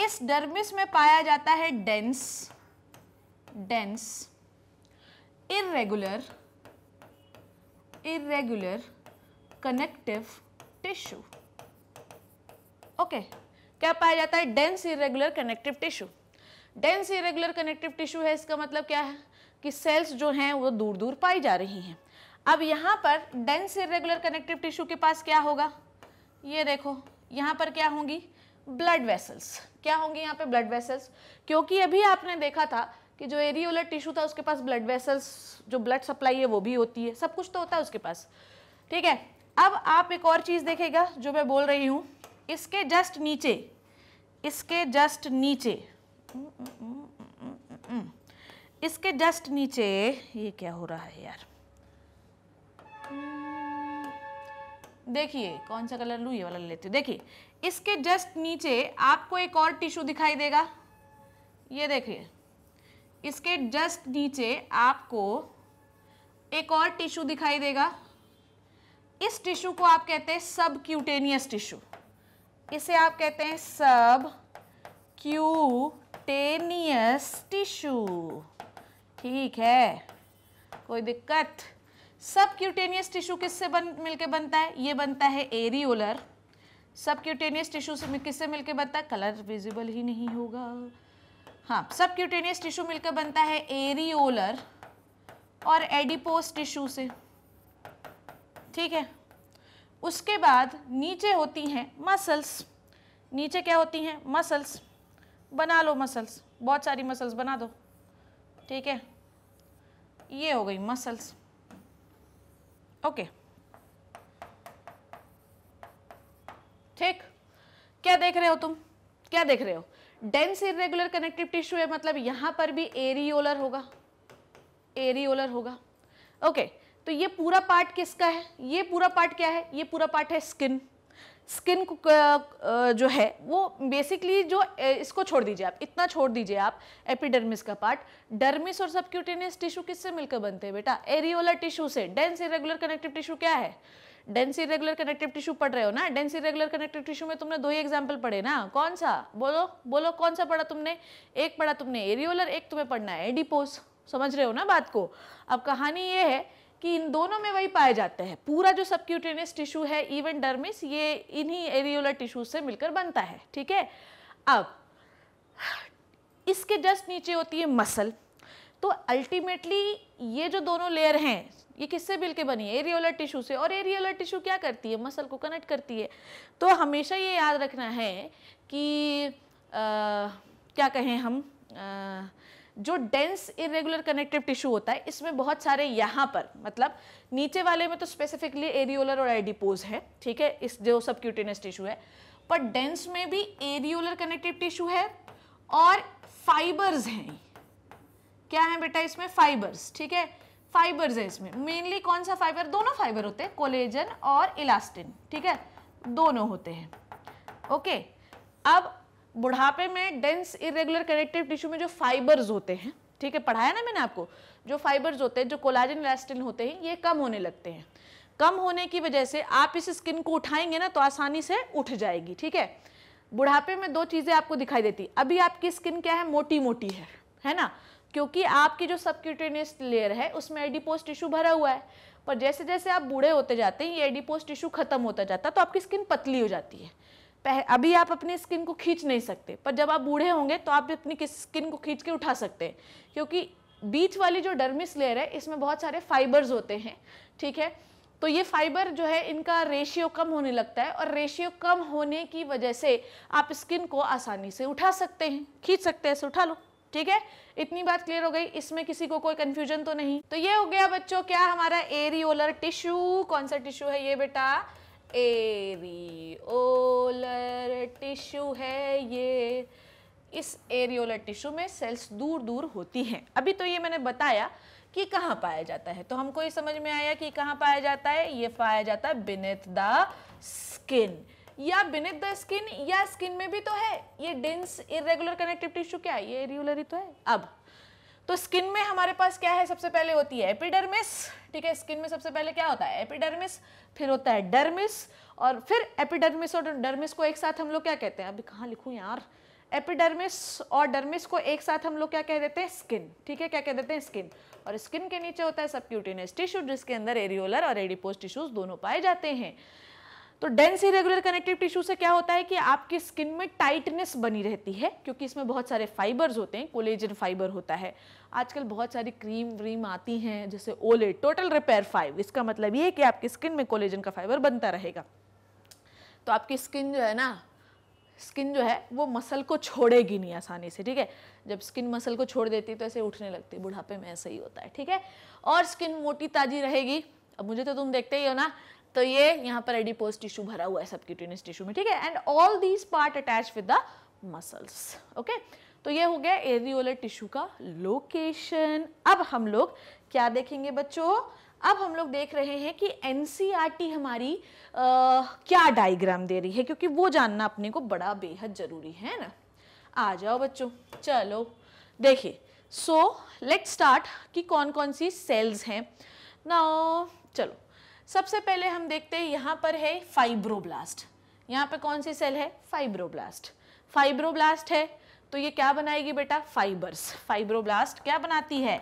इस डर्मिस में पाया जाता है dense dense irregular irregular connective tissue okay क्या पाया जाता है dense irregular connective tissue dense irregular connective tissue है इसका मतलब क्या है कि सेल्स जो हैं वो दूर दूर पाई जा रही हैं अब यहाँ पर डेंस इरेगुलर कनेक्टिव टिश्यू के पास क्या होगा ये देखो यहाँ पर क्या होंगी ब्लड वेसल्स क्या होंगे यहाँ पे ब्लड वेसल्स क्योंकि अभी आपने देखा था कि जो एरियोलर टिश्यू था उसके पास ब्लड वेसल्स जो ब्लड सप्लाई है वो भी होती है सब कुछ तो होता है उसके पास ठीक है अब आप एक और चीज़ देखेगा जो मैं बोल रही हूँ इसके जस्ट नीचे इसके जस्ट नीचे हम्म, हम्म, हम्म, इसके जस्ट नीचे ये क्या हो रहा है यार देखिए कौन सा कलर लूँ ये वाला लेती हूँ देखिए इसके जस्ट नीचे आपको एक और टिश्यू दिखाई देगा ये देखिए इसके जस्ट नीचे आपको एक और टिश्यू दिखाई देगा इस टिश्यू को आप कहते हैं सब क्यूटेनियस टिश्यू इसे आप कहते हैं सब क्यूटेनियस टिश्यू ठीक है कोई दिक्कत सब क्यूटेनियस टिश्यू किससे बन मिलके बनता है ये बनता है एरियोलर सबक्यूटेनियस टिश्यू से किससे मिलकर बनता है कलर विजिबल ही नहीं होगा हाँ सबक्यूटेनियस टिश्यू मिलकर बनता है एरियोलर और एडिपोस टिश्यू से ठीक है उसके बाद नीचे होती हैं मसल्स नीचे क्या होती हैं मसल्स बना लो मसल्स बहुत सारी मसल्स बना दो ठीक है ये हो गई मसल्स ओके okay. ठीक क्या देख रहे हो तुम क्या देख रहे हो डेंस इरेगुलर कनेक्टिव टिश्यू है मतलब यहां पर भी एरियोलर होगा एरियोलर होगा ओके तो ये पूरा पार्ट किसका है ये पूरा पार्ट क्या है ये पूरा पार्ट है स्किन स्किन जो है वो बेसिकली जो इसको छोड़ दीजिए आप इतना छोड़ दीजिए आप एपिडर्मिस का पार्ट डर्मिस और सबक्यूटेनियस टिश्यू किससे मिलकर बनते हैं बेटा एरियोलर टिश्यू से डेंस इरेगुलर कनेक्टिव टिश्यू क्या है डेंस इरेगुलर कनेक्टिव टिश्यू पढ़ रहे हो ना डेंस इरेगुलर कनेक्टिव टिश्यू में तुमने दो ही एग्जाम्पल पढ़े ना कौन सा बोलो बोलो कौन सा पढ़ा तुमने एक पढ़ा तुमने एरियोलर एक तुम्हें पढ़ना है एडिपोस समझ रहे हो ना बात को अब कहानी ये है कि इन दोनों में वही पाए जाते हैं पूरा जो सबक्यूटेनियस टिश्यू है इवन डर्मिस ये इन्हीं एरियोलर टिश्यू से मिलकर बनता है ठीक है अब इसके जस्ट नीचे होती है मसल तो अल्टीमेटली ये जो दोनों लेयर हैं ये किससे मिल के बनी है एरियोलर टिश्यू से और एरियोलर टिश्यू क्या करती है मसल को कनेक्ट करती है तो हमेशा ये याद रखना है कि आ, क्या कहें हम आ, जो डेंस इरेगुलर कनेक्टिव टिश्यू होता है इसमें बहुत सारे यहाँ पर मतलब नीचे वाले में तो स्पेसिफिकली एरियोलर और एडिपोज है ठीक है इस जो क्यूटेनस टिश्यू है पर डेंस में भी एरियोलर कनेक्टिव टिश्यू है और फाइबर्स हैं क्या है बेटा इसमें फाइबर्स ठीक है फाइबर्स है इसमें मेनली कौन सा फाइबर दोनों फाइबर होते हैं कोलेजन और इलास्टिन ठीक है दोनों होते हैं ओके अब बुढ़ापे में डेंस इरेगुलर कनेक्टिव टिश्यू में जो फाइबर्स होते हैं ठीक है पढ़ाया ना मैंने आपको जो फाइबर्स होते हैं जो कोलाजन इलास्टिन होते हैं ये कम होने लगते हैं कम होने की वजह से आप इस स्किन को उठाएंगे ना तो आसानी से उठ जाएगी ठीक है बुढ़ापे में दो चीज़ें आपको दिखाई देती अभी आपकी स्किन क्या है मोटी मोटी है है ना क्योंकि आपकी जो सबक्यूटेनियस लेयर है उसमें एडिपोज टिश्यू भरा हुआ है पर जैसे जैसे आप बूढ़े होते जाते हैं ये एडिपोज टिश्यू खत्म होता जाता है तो आपकी स्किन पतली हो जाती है पह, अभी आप अपनी स्किन को खींच नहीं सकते पर जब आप बूढ़े होंगे तो आप अपनी स्किन को खींच के उठा सकते हैं क्योंकि बीच वाली जो डर्मिस लेयर है इसमें बहुत सारे फाइबर्स होते हैं ठीक है तो ये फाइबर जो है इनका रेशियो कम होने लगता है और रेशियो कम होने की वजह से आप स्किन को आसानी से उठा सकते हैं खींच सकते हैं ऐसे उठा लो ठीक है इतनी बात क्लियर हो गई इसमें किसी को कोई कन्फ्यूजन तो नहीं तो ये हो गया बच्चों क्या हमारा एरियोलर टिश्यू कौन सा टिश्यू है ये बेटा एरियोलर टिश्यू है ये इस एरियोलर टिश्यू में सेल्स दूर दूर होती हैं अभी तो ये मैंने बताया कि कहाँ पाया जाता है तो हमको ये समझ में आया कि कहाँ पाया जाता है ये पाया जाता है बिनेथ द स्किन या बिनिथ द स्किन या स्किन में भी तो है ये डेंस इरेगुलर कनेक्टिव टिश्यू क्या है ये इरेगुलर ही तो है अब तो स्किन में हमारे पास क्या है सबसे पहले होती है एपिडर्मिस ठीक है स्किन में सबसे पहले क्या होता है एपिडर्मिस फिर होता है डर्मिस और फिर एपिडर्मिस और डर्मिस को एक साथ हम लोग क्या कहते हैं अभी कहाँ लिखूँ यार एपिडर्मिस और डर्मिस को एक साथ हम लोग क्या कह देते हैं स्किन ठीक है क्या कह देते हैं स्किन और स्किन के नीचे होता है सबक्यूटेनियस टिश्यू जिसके अंदर एरियोलर और एडिपोज टिश्यूज दोनों पाए जाते हैं तो डेंस इरेगुलर कनेक्टिव टिश्यू से क्या होता है कि आपकी स्किन में टाइटनेस बनी रहती है क्योंकि इसमें बहुत सारे फाइबर्स होते हैं कोलेजन फाइबर होता है आजकल बहुत सारी क्रीम व्रीम आती हैं जैसे ओले टोटल रिपेयर फाइव इसका मतलब ये कि आपकी स्किन में कोलेजन का फाइबर बनता रहेगा तो आपकी स्किन जो है ना स्किन जो है वो मसल को छोड़ेगी नहीं आसानी से ठीक है जब स्किन मसल को छोड़ देती है तो ऐसे उठने लगती है बुढ़ापे में ऐसा ही होता है ठीक है और स्किन मोटी ताजी रहेगी अब मुझे तो तुम देखते ही हो ना तो ये यहाँ पर एडिपोज टिश्यू भरा हुआ है सबक्यूटेनियस टिश्यू में ठीक है and all these part attach with the muscles okay तो ये हो गया एरियोलर टिश्यू का लोकेशन अब हम लोग क्या देखेंगे बच्चों अब हम लोग देख रहे हैं कि एन e हमारी आ, क्या डायग्राम दे रही है क्योंकि वो जानना अपने को बड़ा बेहद ज़रूरी है ना आ जाओ बच्चों चलो देखिए सो लेट स्टार्ट कि कौन कौन सी सेल्स हैं ना चलो सबसे पहले हम देखते हैं यहाँ पर है फाइब्रोब्लास्ट यहाँ पे कौन सी सेल है फाइब्रोब्लास्ट फाइब्रोब्लास्ट है तो ये क्या बनाएगी बेटा फाइबर्स फाइब्रोब्लास्ट क्या बनाती है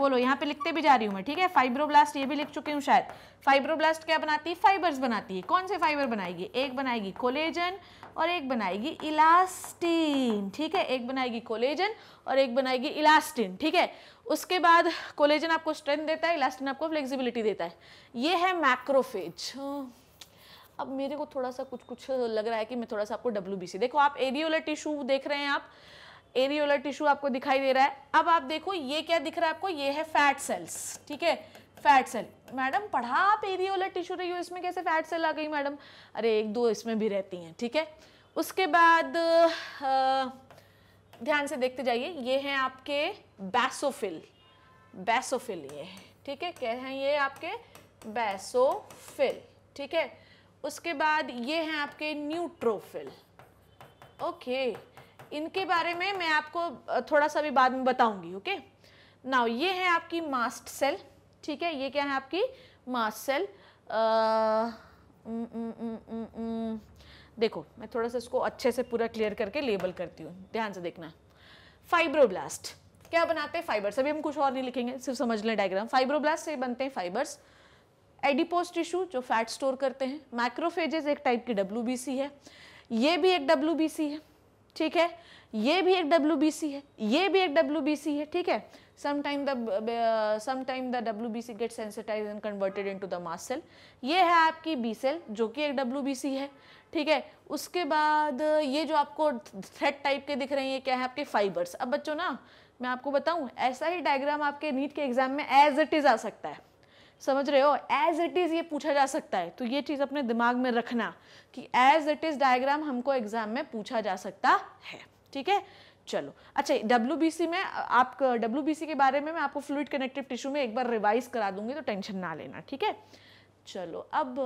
बोलो यहाँ पे लिखते भी जा रही हूँ मैं ठीक है फाइब्रोब्लास्ट ये भी लिख चुकी हूँ शायद फाइब्रोब्लास्ट क्या बनाती है फाइबर्स बनाती है कौन से फाइबर बनाएगी एक बनाएगी कोलेजन और एक बनाएगी इलास्टिन ठीक है एक बनाएगी कोलेजन और एक बनाएगी इलास्टिन ठीक है उसके बाद कोलेजन आपको स्ट्रेंथ देता है इलास्टिन आपको फ्लेक्सिबिलिटी देता है ये है मैक्रोफेज अब मेरे को थोड़ा सा कुछ कुछ लग रहा है कि मैं थोड़ा सा आपको डब्ल्यू देखो आप एरियोलर टिश्यू देख रहे हैं आप एरियोलर टिश्यू आपको दिखाई दे रहा है अब आप देखो ये क्या दिख रहा है आपको ये है फैट सेल्स ठीक है फैट सेल मैडम पढ़ा आप एरियोलर टिश्यू रही हो इसमें कैसे फैट सेल आ गई मैडम अरे एक दो इसमें भी रहती हैं ठीक है उसके बाद आ, ध्यान से देखते जाइए ये हैं आपके बैसोफिल बैसोफिल ये है ठीक है क्या हैं ये आपके बैसोफिल ठीक है उसके बाद ये हैं आपके न्यूट्रोफिल ओके इनके बारे में मैं आपको थोड़ा सा भी बाद में बताऊंगी ओके नाउ ये है आपकी मास्ट सेल ठीक है ये क्या है आपकी मास्ट सेल आ, न, न, न, देखो मैं थोड़ा सा इसको अच्छे से पूरा क्लियर करके लेबल करती हूँ ध्यान से देखना फाइब्रोब्लास्ट क्या बनाते हैं फाइबर्स अभी हम कुछ और नहीं लिखेंगे सिर्फ समझ लें डायग्राम फाइब्रोब्लास्ट से बनते हैं फाइबर्स एडिपोज टिश्यू जो फैट स्टोर करते हैं माइक्रोफेजेस एक टाइप की डब्ल्यू है ये भी एक डब्ल्यू है ठीक है ये भी एक डब्ल्यू है ये भी एक डब्ल्यू है ठीक है sometime the W B C get sensitize and converted into the mast cell ये है आपकी बी सेल जो कि एक सी है ठीक है उसके बाद ये जो आपको थ्रेड टाइप के दिख रहे हैं ये क्या है आपके फाइबर्स अब बच्चों ना मैं आपको बताऊं ऐसा ही डायग्राम आपके नीट के एग्जाम में एज इट इज़ आ सकता है समझ रहे हो एज इट इज़ ये पूछा जा सकता है तो ये चीज़ अपने दिमाग में रखना कि एज इट इज़ डायग्राम हमको एग्जाम में पूछा जा सकता है ठीक है चलो अच्छा डब्ल्यू में आप डब्ल्यू के बारे में मैं आपको फ्लूड कनेक्टिव टिश्यू में एक बार रिवाइज करा दूंगी तो टेंशन ना लेना ठीक है चलो अब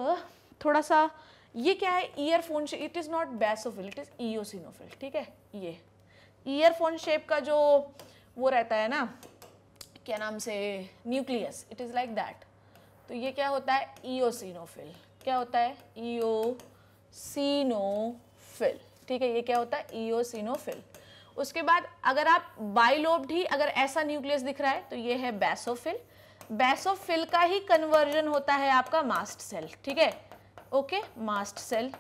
थोड़ा सा ये क्या है earphone shape it is not basophil it is eosinophil ठीक है ये ईयरफोन शेप का जो वो रहता है ना क्या नाम से nucleus it is like that तो ये क्या होता है ईओसिनोफिल क्या होता है ईओसिनोफिल ठीक है ये क्या होता है ईओसिनोफिल उसके बाद अगर आप बाइलोब्ड ही अगर ऐसा न्यूक्लियस दिख रहा है तो ये है बैसोफिल बैसोफिल का ही कन्वर्जन होता है आपका मास्ट सेल ठीक है ओके मास्ट सेल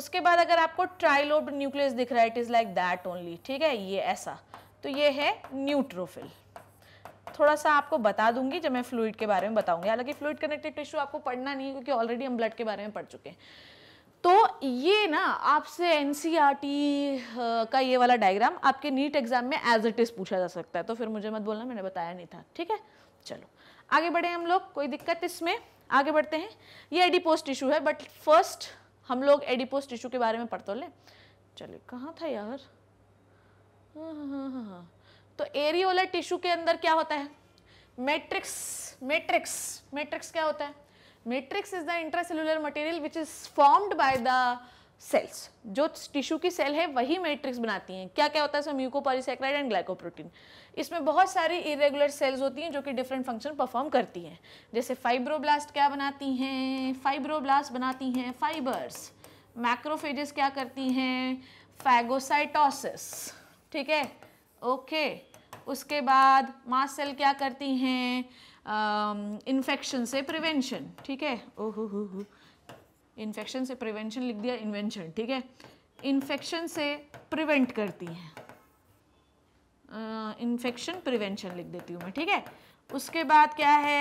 उसके बाद अगर आपको ट्राइलोब न्यूक्लियस दिख रहा है it is like that only ठीक है ये ऐसा तो ये है न्यूट्रोफिल थोड़ा सा आपको बता दूंगी जब मैं फ्लूड के बारे में बताऊंगी हालांकि फ्लूड कनेक्टेड टिश्यू आपको पढ़ना नहीं क्योंकि ऑलरेडी हम ब्लड के बारे में पढ़ चुके हैं तो ये ना आपसे एन e का ये वाला डायग्राम आपके नीट एग्जाम में एज इट इज़ पूछा जा सकता है तो फिर मुझे मत बोलना मैंने बताया नहीं था ठीक है चलो आगे बढ़े हम लोग कोई दिक्कत इसमें आगे बढ़ते हैं ये एडिपोस्ट टिश्यू है बट फर्स्ट हम लोग एडिपोस्ट टिश्यू के बारे में पढ़ तो लें चलिए कहाँ था यार हाँ, हाँ, हाँ, हाँ तो एरियोलर टिश्यू के अंदर क्या होता है मैट्रिक्स मैट्रिक्स मैट्रिक्स क्या होता है matrix is the intracellular material which is formed by the cells जो टिश्यू की सेल है वही मैट्रिक्स बनाती हैं क्या क्या होता है म्यूको पॉलीसेक्राइड एंड ग्लाइकोप्रोटीन इसमें बहुत सारी इरेगुलर सेल्स होती हैं जो कि डिफरेंट फंक्शन परफॉर्म करती हैं जैसे फाइब्रोब्लास्ट क्या बनाती हैं फाइब्रोब्लास्ट बनाती हैं फाइबर्स मैक्रोफेजेस क्या करती हैं फैगोसाइटोसिस ठीक है ओके उसके बाद मास सेल क्या करती हैं इन्फेक्शन से प्रिवेंशन ठीक है ओहो हो हो इन्फेक्शन से प्रिवेंशन लिख दिया इन्वेंशन ठीक है इन्फेक्शन से प्रिवेंट करती हैं इन्फेक्शन प्रिवेंशन लिख देती हूँ मैं ठीक है उसके बाद क्या है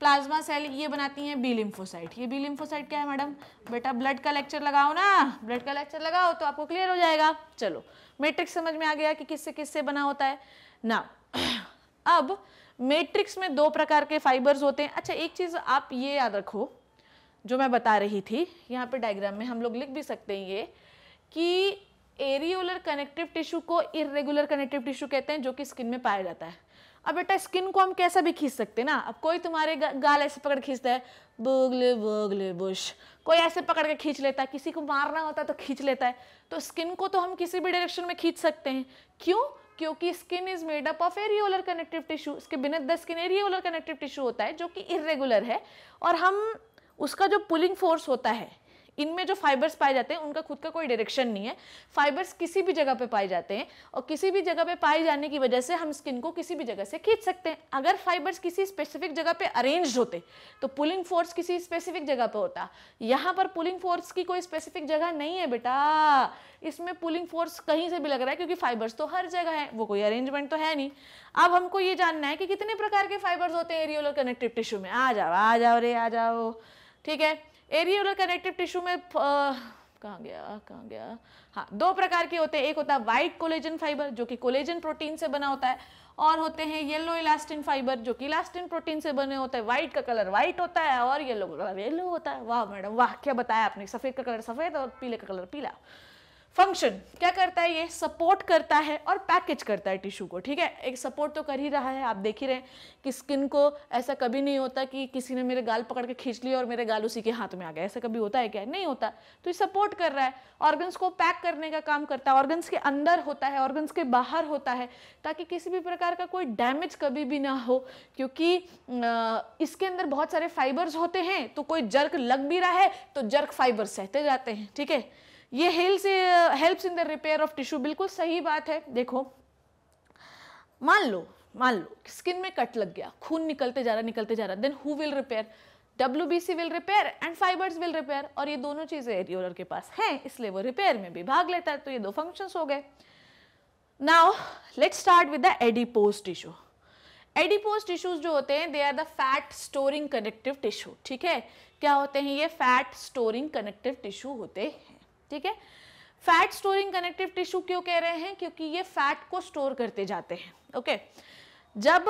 प्लाज्मा सेल ये बनाती हैं बी लिम्फोसाइट ये बी लिम्फोसाइट क्या है मैडम बेटा ब्लड का लेक्चर लगाओ ना ब्लड का लेक्चर लगाओ तो आपको क्लियर हो जाएगा चलो मेट्रिक्स समझ में आ गया कि किससे किससे बना होता है ना अब मैट्रिक्स में दो प्रकार के फाइबर्स होते हैं अच्छा एक चीज़ आप ये याद रखो जो मैं बता रही थी यहाँ पे डायग्राम में हम लोग लिख भी सकते हैं ये कि एरियोलर कनेक्टिव टिश्यू को इरेगुलर कनेक्टिव टिश्यू कहते हैं जो कि स्किन में पाया जाता है अब बेटा स्किन को हम कैसा भी खींच सकते हैं ना अब कोई तुम्हारे गाल ऐसे पकड़ खींचता है बगले बगले बुश कोई ऐसे पकड़ के खींच लेता है किसी को मारना होता है तो खींच लेता है तो स्किन को तो हम किसी भी डायरेक्शन में खींच सकते हैं क्यों क्योंकि skin is made up of areolar connective tissue इसके बिना the skin areolar connective tissue होता है जो कि इरेगुलर है और हम उसका जो पुलिंग फोर्स होता है इनमें जो फाइबर्स पाए जाते हैं उनका खुद का कोई डायरेक्शन नहीं है फाइबर्स किसी भी जगह पे पाए जाते हैं और किसी भी जगह पे पाए जाने की वजह से हम स्किन को किसी भी जगह से खींच सकते हैं अगर फाइबर्स किसी स्पेसिफिक जगह पे अरेंज होते तो पुलिंग फोर्स किसी स्पेसिफिक जगह पे होता यहाँ पर पुलिंग फोर्स की कोई स्पेसिफिक जगह नहीं है बेटा इसमें पुलिंग फोर्स कहीं से भी लग रहा है क्योंकि फाइबर्स तो हर जगह है वो कोई अरेंजमेंट तो है नहीं अब हमको ये जानना है कि कितने प्रकार के फाइबर्स होते हैं एरियोलर कनेक्टिव टिश्यू में आ जाओ आ जाओ रे आ जाओ ठीक है एरियोलर कनेक्टिव टिश्यू में कहाँ गया कहाँ गया हाँ दो प्रकार के होते हैं एक होता है वाइट कोलेजन फाइबर जो कि कोलेजन प्रोटीन से बना होता है और होते हैं येलो इलास्टिन फाइबर जो कि इलास्टिन प्रोटीन से बने होते हैं वाइट का कलर वाइट होता है और येलो का कलर येलो होता है वाह मैडम वाह क्या बताया आपने सफ़ेद का कलर सफ़ेद और पीले का कलर पीला फंक्शन क्या करता है ये सपोर्ट करता है और पैकेज करता है टिश्यू को ठीक है एक सपोर्ट तो कर ही रहा है आप देख ही रहे हैं कि स्किन को ऐसा कभी नहीं होता कि किसी ने मेरे गाल पकड़ के खींच लिया और मेरे गाल उसी के हाथ में आ गया ऐसा कभी होता है क्या नहीं होता तो ये सपोर्ट कर रहा है ऑर्गन्स को पैक करने का काम करता है ऑर्गन्स के अंदर होता है ऑर्गन्स के बाहर होता है ताकि किसी भी प्रकार का कोई डैमेज कभी भी ना हो क्योंकि इसके अंदर बहुत सारे फाइबर्स होते हैं तो कोई जर्क लग भी रहा है तो जर्क फाइबर सहते जाते हैं ठीक है ये helps helps in the repair of tissue बिल्कुल सही बात है देखो मान लो मान लो स्किन में कट लग गया खून निकलते जा रहा निकलते जा रहा then who will repair W B C will repair and fibres will repair और ये दोनों चीज़ें एरियोलर के पास हैं इसलिए वो रिपेयर में भी भाग लेता है तो ये दो फंक्शंस हो गए now let start with the adipose tissue adipose tissues जो होते हैं they are the fat storing connective tissue ठीक है क्या होते हैं ये फैट स्टोरिंग कनेक्टिव टिश्यू होते हैं ठीक है फैट स्टोरिंग कनेक्टिव टिश्यू क्यों कह रहे हैं क्योंकि ये फैट को स्टोर करते जाते हैं ओके जब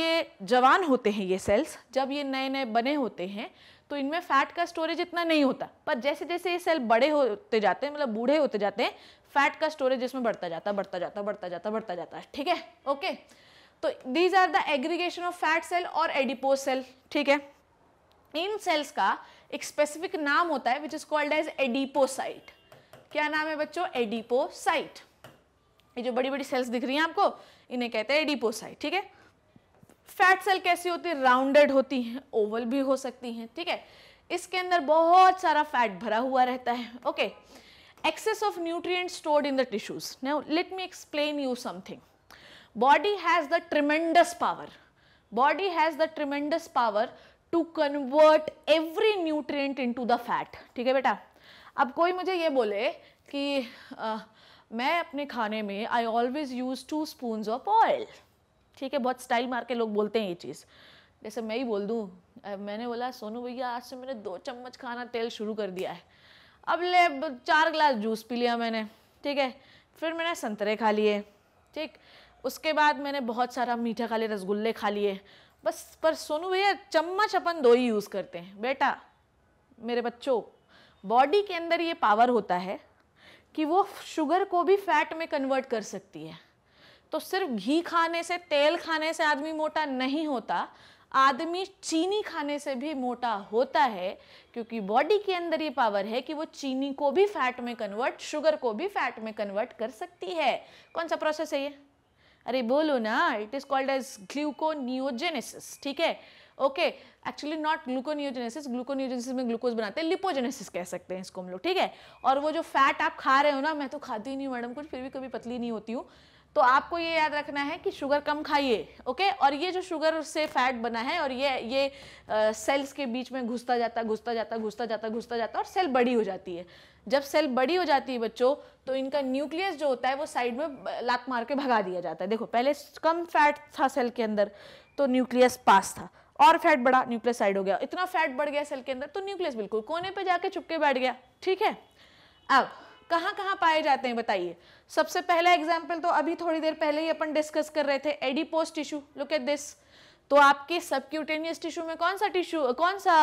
ये जवान होते हैं ये सेल्स जब ये नए नए बने होते हैं तो इनमें फैट का स्टोरेज इतना नहीं होता पर जैसे जैसे ये सेल बड़े होते जाते हैं मतलब बूढ़े होते जाते हैं फैट का स्टोरेज इसमें बढ़ता जाता बढ़ता जाता बढ़ता जाता बढ़ता जाता है ठीक है ओके तो these are the aggregation of fat cell और एडिपोज सेल ठीक है इन सेल्स का एक स्पेसिफिक नाम होता है which is called as adipocyte क्या नाम है बच्चों एडिपोसाइट ये जो बड़ी बड़ी सेल्स दिख रही हैं आपको इन्हें कहते हैं एडिपोसाइट ठीक है फैट सेल कैसी होती है राउंडेड होती हैं ओवल भी हो सकती हैं ठीक है इसके अंदर बहुत सारा फैट भरा हुआ रहता है okay excess of nutrient stored in the tissues now let me explain you something body has the tremendous power body has the tremendous power to convert every nutrient into the fat ठीक है बेटा अब कोई मुझे ये बोले कि आ, मैं अपने खाने में I always use two spoon of oil ठीक है बहुत स्टाइल मार के लोग बोलते हैं ये चीज़ जैसे मैं ही बोल दूँ मैंने बोला सोनू भैया आज से मैंने दो चम्मच खाना तेल शुरू कर दिया है अब ले चार गिलास जूस पी लिया मैंने ठीक है फिर मैंने संतरे खा लिए ठीक उसके बाद मैंने बहुत सारा मीठा खा लिया रसगुल्ले खा लिए बस पर सोनू भैया चम्मच अपन दो ही यूज़ करते हैं बेटा मेरे बच्चों बॉडी के अंदर ये पावर होता है कि वो शुगर को भी फैट में कन्वर्ट कर सकती है तो सिर्फ घी खाने से तेल खाने से आदमी मोटा नहीं होता आदमी चीनी खाने से भी मोटा होता है क्योंकि बॉडी के अंदर ये पावर है कि वो चीनी को भी फैट में कन्वर्ट शुगर को भी फैट में कन्वर्ट कर सकती है कौन सा प्रोसेस है ये अरे बोलो ना it is called as gluconeogenesis ठीक है okay actually not gluconeogenesis gluconeogenesis में ग्लूकोज बनाते हैं लिपोजेनेसिस कह सकते हैं इसको हम लोग ठीक है और वो जो फैट आप खा रहे हो ना मैं तो खाती ही नहीं हूँ मैडम कुछ फिर भी कभी पतली नहीं होती हूँ तो आपको ये याद रखना है कि शुगर कम खाइए ओके और ये जो शुगर से फैट बना है और ये ये आ, सेल्स के बीच में घुसता जाता घुसता जाता घुसता जाता घुसता जाता और सेल बड़ी हो जाती है जब सेल बड़ी हो जाती है बच्चों तो इनका न्यूक्लियस जो होता है वो साइड में लात मार के भगा दिया जाता है देखो पहले कम फैट था सेल के अंदर तो न्यूक्लियस पास था और फैट बढ़ा न्यूक्लियस साइड हो गया इतना फैट बढ़ गया सेल के अंदर तो न्यूक्लियस बिल्कुल कोने पे जाके चुपके बैठ गया ठीक है अब कहाँ कहाँ पाए जाते हैं बताइए सबसे पहला एग्जाम्पल तो अभी थोड़ी देर पहले ही अपन डिस्कस कर रहे थे adipose tissue look at this तो आपके सबक्यूटेनियस टिश्यू में कौन सा टिश्यू कौन सा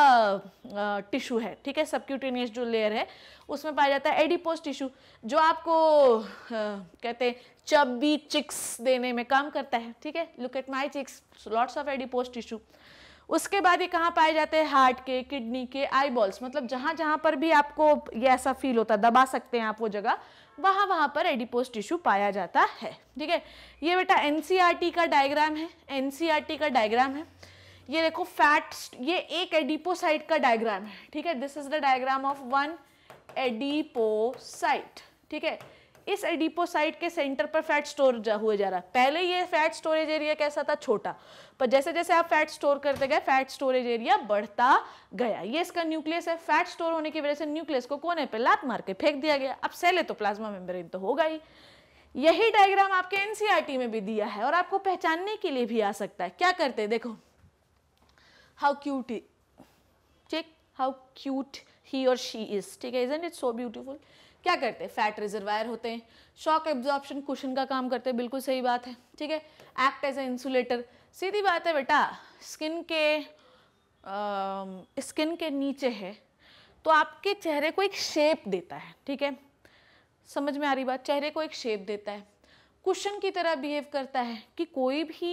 टिश्यू है ठीक है सबक्यूटेनियस जो लेयर है उसमें पाया जाता है एडिपोस टिश्यू जो आपको आ, कहते हैं चब्बी चिक्स देने में काम करता है ठीक है look at my cheeks lots of adipose tissue उसके बाद ये कहाँ पाए जाते हैं हार्ट के किडनी के आईबॉल्स मतलब जहाँ जहाँ पर भी आपको ये ऐसा फील होता है दबा सकते हैं आप वो जगह वहाँ वहाँ पर एडिपोज टिश्यू पाया जाता है ठीक है ये बेटा एन e का डायग्राम है एन e का डायग्राम है ये देखो फैट्स ये एक एडिपोसाइट का डायग्राम है ठीक है this is the diagram of one adipocyte ठीक है इस एडिपोसाइट के सेंटर पर फैट स्टोर हुए जा रहा है पहले ये फैट स्टोरेज एरिया कैसा था छोटा पर जैसे जैसे आप फैट स्टोर करते गए फैट स्टोरेज एरिया बढ़ता गया ये इसका न्यूक्लियस है फैट स्टोर होने की वजह से न्यूक्लियस को कोने पर लात मार के फेंक दिया गया अब सेले तो प्लाज्मा मेम्ब्रेन तो होगा ही यही डायग्राम आपके एनसीआरटी में भी दिया है और आपको पहचानने के लिए भी आ सकता है क्या करते हैं देखो how cute check how cute he और शी इज ठीक है is and it so beautiful क्या करते हैं फैट रिजर्वायर होते हैं शॉक एब्जॉर्प्शन कुशन का काम करते हैं बिल्कुल सही बात है ठीक है एक्ट एज ए इंसुलेटर सीधी बात है बेटा स्किन के आ, स्किन के नीचे है तो आपके चेहरे को एक शेप देता है ठीक है समझ में आ रही बात चेहरे को एक शेप देता है कुशन की तरह बिहेव करता है कि कोई भी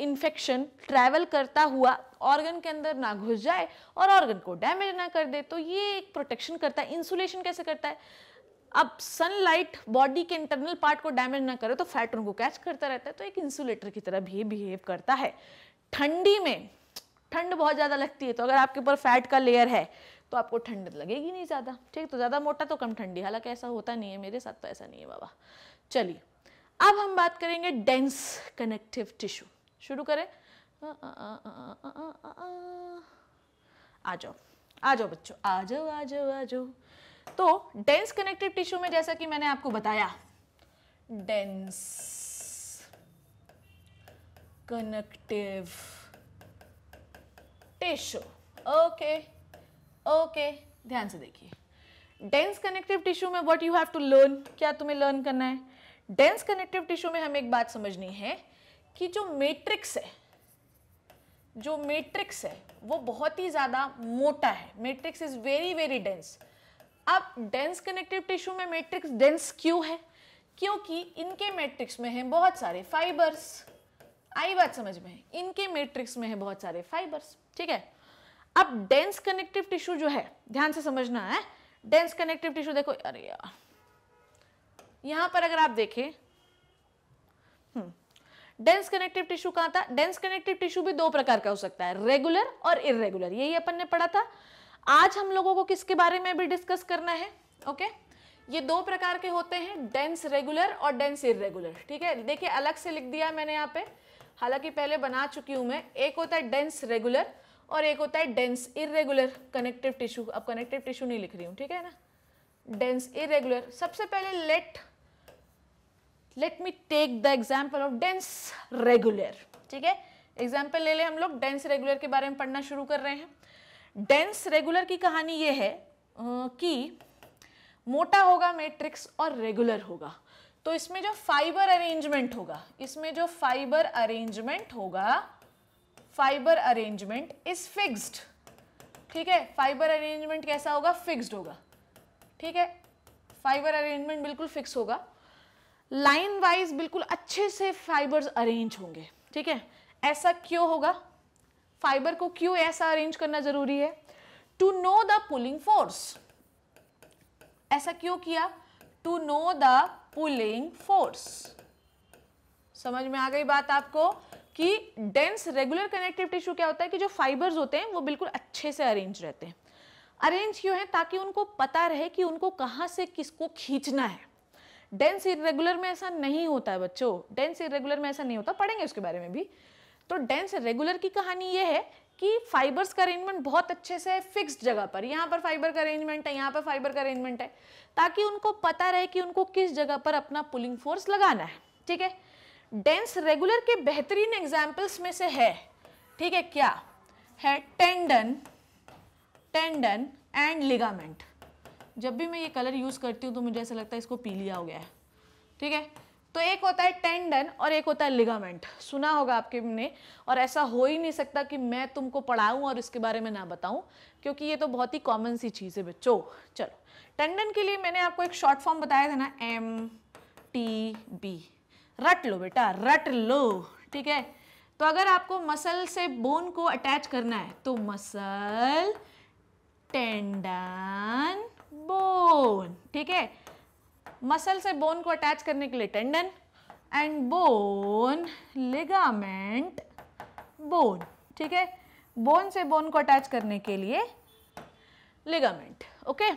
इन्फेक्शन ट्रैवल करता हुआ ऑर्गन के अंदर ना घुस जाए और ऑर्गन को डैमेज ना कर दे तो ये एक प्रोटेक्शन करता है इंसुलेशन कैसे करता है अब सनलाइट बॉडी के इंटरनल पार्ट को डैमेज ना करे तो फैट उनको कैच करता रहता है तो एक इंसुलेटर की तरह भी बिहेव करता है ठंडी में ठंड बहुत ज़्यादा लगती है तो अगर आपके ऊपर फैट का लेयर है तो आपको ठंड लगेगी नहीं ज़्यादा ठीक तो ज़्यादा मोटा तो कम ठंडी हालांकि ऐसा होता नहीं है मेरे साथ तो ऐसा नहीं है बाबा चलिए अब हम बात करेंगे डेंस कनेक्टिव टिश्यू शुरू करें आ जाओ आ जाओ बच्चों आ जाओ आ जाओ आ जाओ तो डेंस कनेक्टिव टिश्यू में जैसा कि मैंने आपको बताया dense connective tissue okay okay ध्यान से देखिए डेंस कनेक्टिव टिश्यू में what you have to learn क्या तुम्हें लर्न करना है डेंस कनेक्टिव टिश्यू में हमें एक बात समझनी है कि जो मैट्रिक्स है जो मैट्रिक्स है वो बहुत ही ज़्यादा मोटा है matrix is very very dense अब डेंस कनेक्टिव टिश्यू में मैट्रिक्स डेंस क्यों है क्योंकि इनके मैट्रिक्स में हैं बहुत सारे फाइबर्स आई बात समझ में इनके मैट्रिक्स में है बहुत सारे फाइबर्स ठीक है अब डेंस कनेक्टिव टिश्यू जो है ध्यान से समझना है डेंस कनेक्टिव टिश्यू देखो अरे यार यहाँ पर अगर आप देखें हम्म डेंस कनेक्टिव टिश्यू कहा था डेंस कनेक्टिव टिश्यू भी दो प्रकार का हो सकता है रेगुलर और इरेगुलर यही अपन ने पढ़ा था आज हम लोगों को किसके बारे में भी डिस्कस करना है ओके ये दो प्रकार के होते हैं डेंस रेगुलर और डेंस इरेगुलर ठीक है देखिए अलग से लिख दिया मैंने यहाँ पे हालांकि पहले बना चुकी हूं मैं एक होता है डेंस रेगुलर और एक होता है डेंस इरेगुलर कनेक्टिव टिश्यू अब कनेक्टिव टिश्यू नहीं लिख रही हूं ठीक है ना डेंस इरेगुलर सबसे पहले let let me take the example of dense regular ठीक है एग्जाम्पल ले लें हम लोग डेंस रेगुलर के बारे में पढ़ना शुरू कर रहे हैं डेंस रेगुलर की कहानी ये है कि मोटा होगा मैट्रिक्स और रेगुलर होगा तो इसमें जो फाइबर अरेंजमेंट होगा इसमें जो फाइबर अरेंजमेंट होगा फाइबर अरेंजमेंट इज फिक्स्ड ठीक है फाइबर अरेंजमेंट कैसा होगा फिक्स्ड होगा ठीक है फाइबर अरेंजमेंट बिल्कुल फिक्स होगा लाइन वाइज बिल्कुल अच्छे से फाइबर्स अरेंज होंगे ठीक है ऐसा क्यों होगा फाइबर को क्यों ऐसा अरेंज करना जरूरी है to know the pulling force ऐसा क्यों किया to know the pulling force समझ में आ गई बात आपको कि डेंस रेगुलर कनेक्टिव टिश्यू क्या होता है कि जो फाइबर्स होते हैं वो बिल्कुल अच्छे से अरेंज रहते हैं अरेंज क्यों है ताकि उनको पता रहे कि उनको कहाँ से किसको खींचना है डेंस इरेगुलर में ऐसा नहीं होता है बच्चों डेंस इरेगुलर में ऐसा नहीं होता पढ़ेंगे उसके बारे में भी तो डेंस रेगुलर की कहानी ये है कि फाइबर्स का अरेंजमेंट बहुत अच्छे से है फिक्स्ड जगह पर यहाँ पर फाइबर का अरेंजमेंट है यहाँ पर फाइबर का अरेंजमेंट है ताकि उनको पता रहे कि उनको किस जगह पर अपना पुलिंग फोर्स लगाना है ठीक है डेंस रेगुलर के बेहतरीन एग्जाम्पल्स में से है ठीक है क्या है टेंडन टेंडन एंड लिगामेंट जब भी मैं ये कलर यूज़ करती हूँ तो मुझे ऐसा लगता है इसको पी लिया हो गया है ठीक है तो एक होता है टेंडन और एक होता है लिगामेंट सुना होगा आपके ने और ऐसा हो ही नहीं सकता कि मैं तुमको पढ़ाऊँ और इसके बारे में ना बताऊँ क्योंकि ये तो बहुत ही कॉमन सी चीज़ है बच्चों चलो टेंडन के लिए मैंने आपको एक शॉर्ट फॉर्म बताया था ना एम टी बी रट लो बेटा रट लो ठीक है तो अगर आपको मसल से बोन को अटैच करना है तो मसल टेंडन बोन ठीक है मसल से बोन को अटैच करने के लिए tendon and bone ligament bone ठीक है बोन से बोन को अटैच करने के लिए लिगामेंट ओके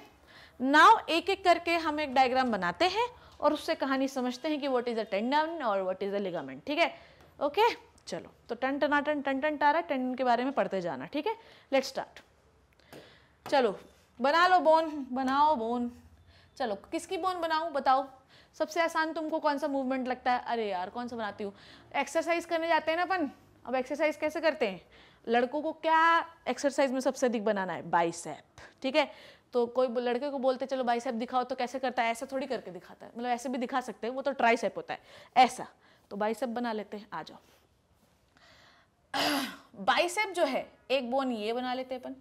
नाव एक एक करके हम एक डायग्राम बनाते हैं और उससे कहानी समझते हैं कि व्हाट इज़ अ टेंडन और व्हाट इज़ अ लिगामेंट ठीक है ओके चलो तो टन टनाटन टन टन टारा टेंडन के बारे में पढ़ते जाना ठीक है लेट स्टार्ट चलो बना लो बोन बनाओ बोन चलो किसकी बोन बनाऊँ बताओ सबसे आसान तुमको कौन सा मूवमेंट लगता है अरे यार कौन सा बनाती हूँ एक्सरसाइज करने जाते हैं ना अपन अब एक्सरसाइज कैसे करते हैं लड़कों को क्या एक्सरसाइज में सबसे अधिक बनाना है बाइसेप ठीक है तो कोई लड़के को बोलते चलो बाइसेप दिखाओ तो कैसे करता है ऐसा थोड़ी करके दिखाता है मतलब ऐसे भी दिखा सकते हैं वो तो ट्राइसेप होता है ऐसा तो बाइसेप बना लेते हैं आ जाओ बाइसेप जो है एक बोन ये बना लेते हैं अपन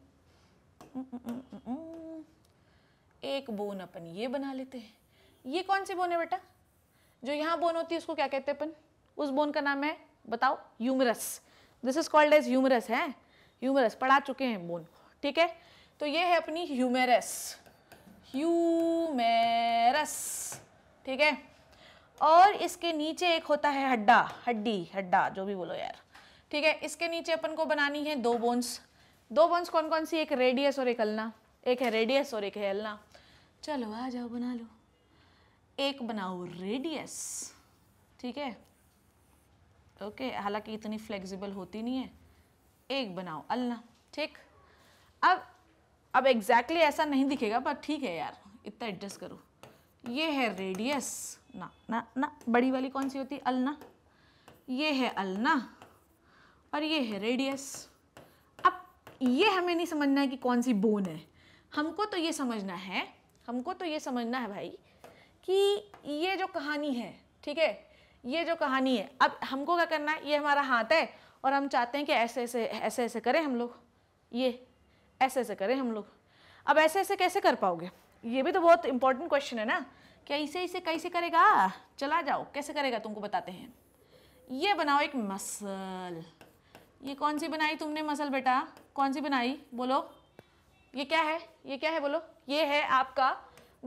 एक बोन अपन ये बना लेते हैं ये कौन सी बोन है बेटा जो यहाँ बोन होती है उसको क्या कहते हैं अपन उस बोन का नाम है बताओ humerus this is called as humerus है ह्यूमरस पढ़ा चुके हैं बोन ठीक है तो ये है अपनी ह्यूमेरस ह्यूमेरस ठीक है और इसके नीचे एक होता है हड्डा हड्डी हड्डा जो भी बोलो यार ठीक है इसके नीचे अपन को बनानी है दो बोन्स दो बोन्स कौन कौन सी एक रेडियस और एक अल्ना एक है रेडियस और एक है अल्ना चलो आ जाओ बना लो एक बनाओ रेडियस ठीक है ओके हालांकि इतनी फ्लेक्सिबल होती नहीं है एक बनाओ अलना ठीक अब अब एग्जैक्टली exactly ऐसा नहीं दिखेगा पर ठीक है यार इतना एडजस्ट करो ये है रेडियस ना ना ना बड़ी वाली कौन सी होती अलना ये है अलना और ये है रेडियस ये हमें नहीं समझना है कि कौन सी बोन है हमको तो ये समझना है हमको तो ये समझना है भाई कि ये जो कहानी है ठीक है ये जो कहानी है अब हमको क्या करना है ये हमारा हाथ है और हम चाहते हैं कि ऐसे ऐसे ऐसे ऐसे करें हम लोग ये ऐसे ऐसे करें हम लोग अब ऐसे ऐसे कैसे कर पाओगे ये भी तो बहुत इंपॉर्टेंट क्वेश्चन है ना क्या इसे इसे कैसे करेगा चला जाओ कैसे करेगा तुमको बताते हैं ये बनाओ एक मसल ये कौन सी बनाई तुमने मसल बेटा कौन सी बनाई बोलो ये क्या है ये क्या है बोलो ये है आपका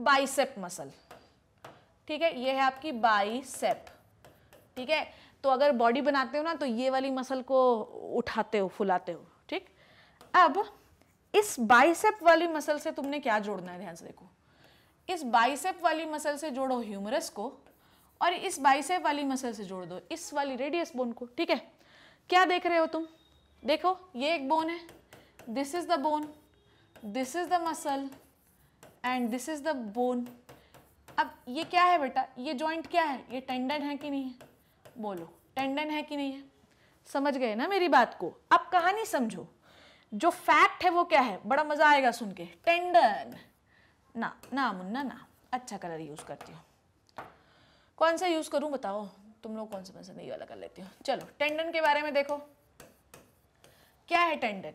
बाइसेप मसल ठीक है ये है आपकी बाइसेप ठीक है तो अगर बॉडी बनाते हो ना तो ये वाली मसल को उठाते हो फुलाते हो ठीक अब इस बाइसेप वाली मसल से तुमने क्या जोड़ना है ध्यान से देखो इस बाइसेप वाली मसल से जोड़ो ह्यूमरस को और इस बाइसेप वाली मसल से जोड़ दो इस वाली रेडियस बोन को ठीक है क्या देख रहे हो तुम देखो ये एक बोन है this is the bone this is the muscle and this is the bone अब ये क्या है बेटा ये जॉइंट क्या है ये टेंडन है कि नहीं है बोलो टेंडन है कि नहीं है समझ गए ना मेरी बात को अब कहानी समझो जो फैक्ट है वो क्या है बड़ा मज़ा आएगा सुन के टेंडन ना ना मुन्ना ना अच्छा कलर यूज़ करती हूँ कौन सा यूज़ करूँ बताओ तुम लोग कौन से पसंद है वाला कर लेती हो चलो टेंडन के बारे में देखो क्या है टेंडन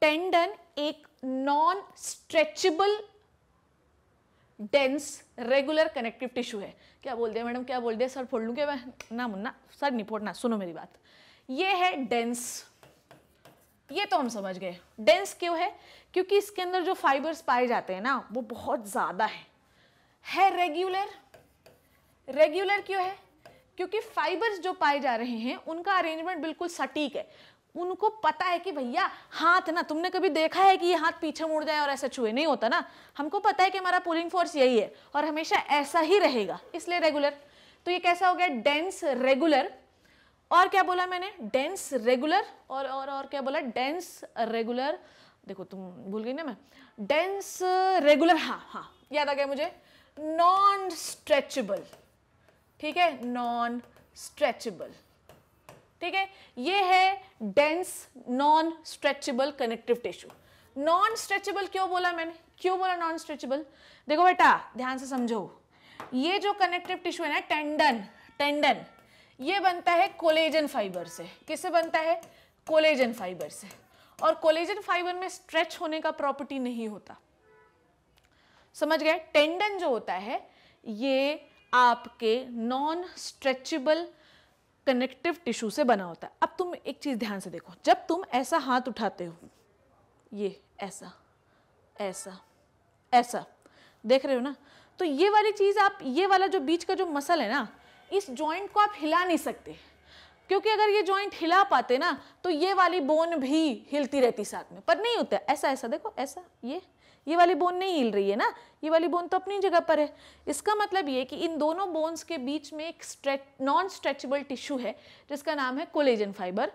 टेंडन एक non stretchable dense regular connective tissue है क्या बोल दिया मैडम क्या बोल दिया सर फोड़ लूँ क्या मैं ना मुन्ना सर नहीं फोड़ना सुनो मेरी बात ये है डेंस ये तो हम समझ गए डेंस क्यों है क्योंकि इसके अंदर जो फाइबर्स पाए जाते हैं ना वो बहुत ज़्यादा है है रेगुलर रेगुलर क्यों है क्योंकि फाइबर्स जो पाए जा रहे हैं उनका अरेंजमेंट बिल्कुल सटीक है उनको पता है कि भैया हाथ ना तुमने कभी देखा है कि ये हाथ पीछे मुड़ जाए और ऐसा छुए नहीं होता ना हमको पता है कि हमारा पुलिंग फोर्स यही है और हमेशा ऐसा ही रहेगा इसलिए रेगुलर तो ये कैसा हो गया डेंस रेगुलर और क्या बोला मैंने डेंस रेगुलर और और और क्या बोला डेंस रेगुलर देखो तुम भूल गई ना मैं डेंस रेगुलर हाँ हाँ याद आ गया मुझे नॉन स्ट्रेचेबल ठीक है नॉन स्ट्रेचेबल ठीक है ये है dense non stretchable connective tissue non stretchable क्यों बोला मैंने क्यों बोला नॉन स्ट्रेचेबल देखो बेटा ध्यान से समझो ये जो कनेक्टिव टिश्यू है ना टेंडन टेंडन ये बनता है कोलेजन फाइबर से किससे बनता है कोलेजन फाइबर से और कोलेजन फाइबर में स्ट्रेच होने का प्रॉपर्टी नहीं होता समझ गए टेंडन जो होता है ये आपके नॉन स्ट्रेचेबल कनेक्टिव टिश्यू से बना होता है अब तुम एक चीज़ ध्यान से देखो जब तुम ऐसा हाथ उठाते हो ये ऐसा ऐसा ऐसा देख रहे हो ना तो ये वाली चीज़ आप ये वाला जो बीच का जो मसल है ना इस जॉइंट को आप हिला नहीं सकते क्योंकि अगर ये जॉइंट हिला पाते ना तो ये वाली बोन भी हिलती रहती साथ में पर नहीं होता ऐसा ऐसा देखो ऐसा ये ये वाली बोन नहीं हिल रही है ना ये वाली बोन तो अपनी जगह पर है इसका मतलब ये कि इन दोनों बोन्स के बीच में एक स्ट्रेच नॉन स्ट्रेचेबल टिश्यू है जिसका नाम है कोलेजन फाइबर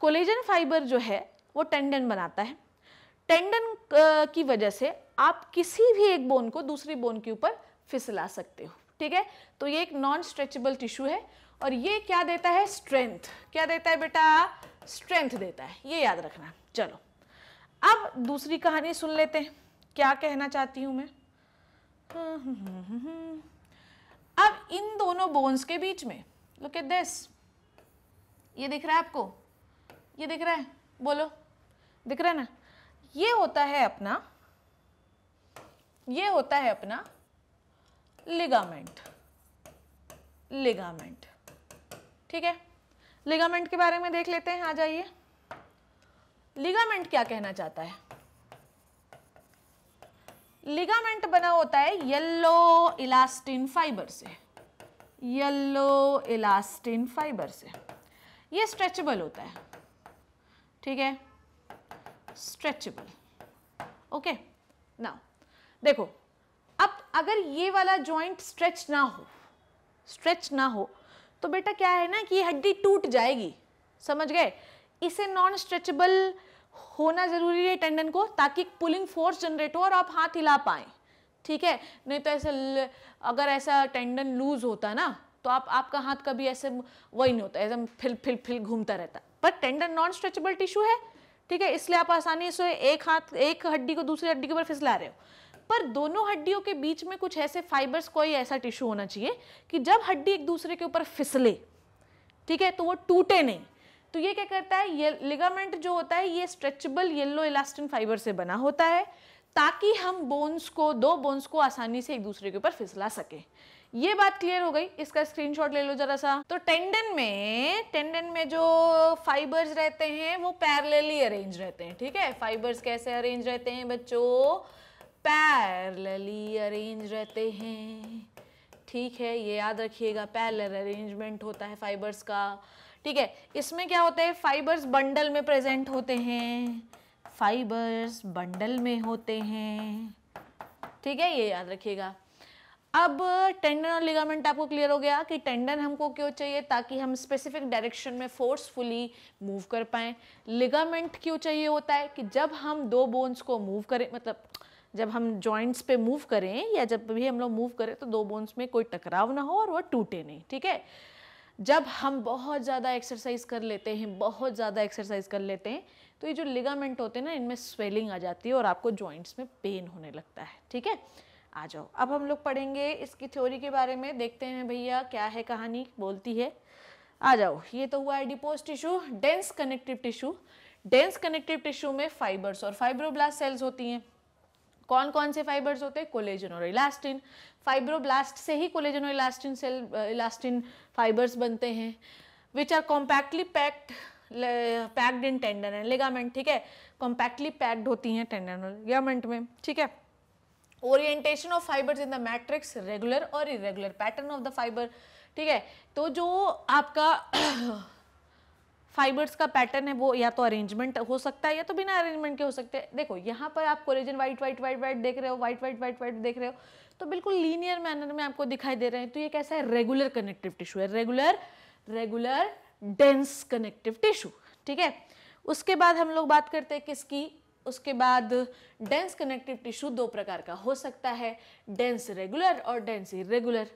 कोलेजन फाइबर जो है वो टेंडन बनाता है टेंडन की वजह से आप किसी भी एक बोन को दूसरी बोन के ऊपर फिसला सकते हो ठीक है तो ये एक नॉन स्ट्रेचेबल टिश्यू है और ये क्या देता है स्ट्रेंथ क्या देता है बेटा स्ट्रेंथ देता है ये याद रखना चलो अब दूसरी कहानी सुन लेते हैं क्या कहना चाहती हूँ मैं अब इन दोनों बोन्स के बीच में लुक एट दिस ये दिख रहा है आपको ये दिख रहा है बोलो दिख रहा है ना ये होता है अपना ये होता है अपना लिगामेंट लिगामेंट ठीक है लिगामेंट के बारे में देख लेते हैं आ जाइए लिगामेंट क्या कहना चाहता है लिगामेंट बना होता है येलो इलास्टिन फाइबर से येलो इलास्टिन फाइबर से ये स्ट्रेचेबल होता है ठीक है स्ट्रेचेबल ओके ना देखो अब अगर ये वाला जॉइंट स्ट्रेच ना हो स्ट्रेच ना हो तो बेटा क्या है ना कि ये हड्डी टूट जाएगी समझ गए इसे नॉन स्ट्रेचेबल होना जरूरी है टेंडन को ताकि पुलिंग फोर्स जनरेट हो और आप हाथ हिला पाए ठीक है नहीं तो ऐसा अगर ऐसा टेंडन लूज होता ना तो आप आपका हाथ कभी ऐसे वही नहीं होता एकदम फिल फिल फिल घूमता रहता पर टेंडन नॉन स्ट्रेचेबल टिश्यू है ठीक है इसलिए आप आसानी से एक हाथ एक हड्डी को दूसरी हड्डी के ऊपर फिसला रहे हो पर दोनों हड्डियों के बीच में कुछ ऐसे फाइबर्स कोई ऐसा टिश्यू होना चाहिए कि जब हड्डी एक दूसरे के ऊपर फिसले ठीक है तो वो टूटे नहीं तो ये क्या करता है ये लिगामेंट जो होता है ये स्ट्रेचबल येलो इलास्टिन फाइबर से बना होता है ताकि हम बोन्स को दो बोन्स को आसानी से एक दूसरे के ऊपर फिसला सकें ये बात क्लियर हो गई इसका स्क्रीनशॉट ले लो जरा सा तो टेंडन में टेंडन में जो फाइबर्स रहते हैं वो पैरेलली अरेंज रहते हैं ठीक है फाइबर्स कैसे अरेंज रहते हैं बच्चों पैरेलली अरेंज रहते हैं ठीक है ये याद रखिएगा पैरेलल अरेंजमेंट होता है फाइबर्स का ठीक है इसमें क्या होता है फाइबर्स बंडल में प्रेजेंट होते हैं फाइबर्स बंडल में होते हैं ठीक है ये याद रखिएगा अब टेंडन और लिगामेंट आपको क्लियर हो गया कि टेंडन हमको क्यों चाहिए ताकि हम स्पेसिफिक डायरेक्शन में फोर्सफुली मूव कर पाएँ लिगामेंट क्यों चाहिए होता है कि जब हम दो बोन्स को मूव करें मतलब जब हम जॉइंट्स पे मूव करें या जब भी हम लोग मूव करें तो दो बोन्स में कोई टकराव ना हो और वह टूटे नहीं ठीक है जब हम बहुत ज़्यादा एक्सरसाइज कर लेते हैं बहुत ज़्यादा एक्सरसाइज कर लेते हैं तो ये जो लिगामेंट होते हैं ना इनमें स्वेलिंग आ जाती है और आपको जॉइंट्स में पेन होने लगता है ठीक है आ जाओ अब हम लोग पढ़ेंगे इसकी थ्योरी के बारे में देखते हैं भैया क्या है कहानी बोलती है आ जाओ ये तो हुआ है adipose tissue dense connective tissue dense connective tissue में फाइबर्स और फाइब्रोब्लास्ट सेल्स होती हैं कौन कौन से फाइबर्स होते हैं कोलेजन और इलास्टिन फाइब्रोब्लास्ट से ही कोलेजन और इलास्टिन सेल इलास्टिन फाइबर्स बनते हैं which are compactly packed packed in tendon and ligament ठीक है कॉम्पैक्टली पैक्ड होती हैं टेंडन और लिगामेंट में ठीक है orientation of fibres in the matrix regular और irregular pattern of the fibre ठीक है तो जो आपका फाइबर्स का पैटर्न है वो या तो अरेंजमेंट हो सकता है या तो बिना अरेंजमेंट के हो सकते हैं देखो यहाँ पर आप collagen white white white white देख रहे हो व्हाइट व्हाइट व्हाइट वाइट देख रहे हो तो बिल्कुल लीनियर मैनर में आपको दिखाई दे रहे हैं तो ये कैसा है रेगुलर कनेक्टिव टिश्यू है regular regular dense connective tissue ठीक है उसके बाद हम लोग बात करते हैं किसकी उसके बाद डेंस कनेक्टिव टिश्यू दो प्रकार का हो सकता है डेंस रेगुलर और डेंस इरेगुलर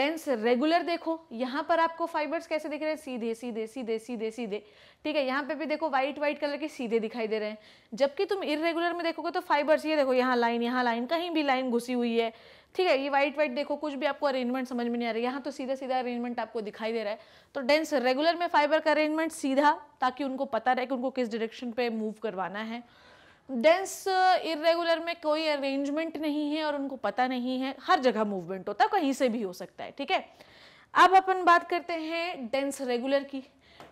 डेंस रेगुलर देखो यहाँ पर आपको फाइबर्स कैसे दिख रहे हैं सीधे सीधे सीधे सीधे सीधे ठीक है यहाँ पे भी देखो वाइट वाइट कलर के सीधे दिखाई दे रहे हैं जबकि तुम इरेगुलर में देखोगे तो फाइबर्स ये देखो यहाँ लाइन यहाँ लाइन कहीं भी लाइन घुसी हुई है ठीक है ये वाइट वाइट देखो कुछ भी आपको अरेंजमेंट समझ में नहीं आ रहा है यहाँ तो सीधा सीधा अरेंजमेंट आपको दिखाई दे रहा है तो डेंस रेगुलर में फाइबर का अरेंजमेंट सीधा ताकि उनको पता रहे कि उनको किस डायरेक्शन पे मूव करवाना है डेंस इरेगुलर में कोई अरेंजमेंट नहीं है और उनको पता नहीं है हर जगह मूवमेंट होता है कहीं से भी हो सकता है ठीक है अब अपन बात करते हैं डेंस रेगुलर की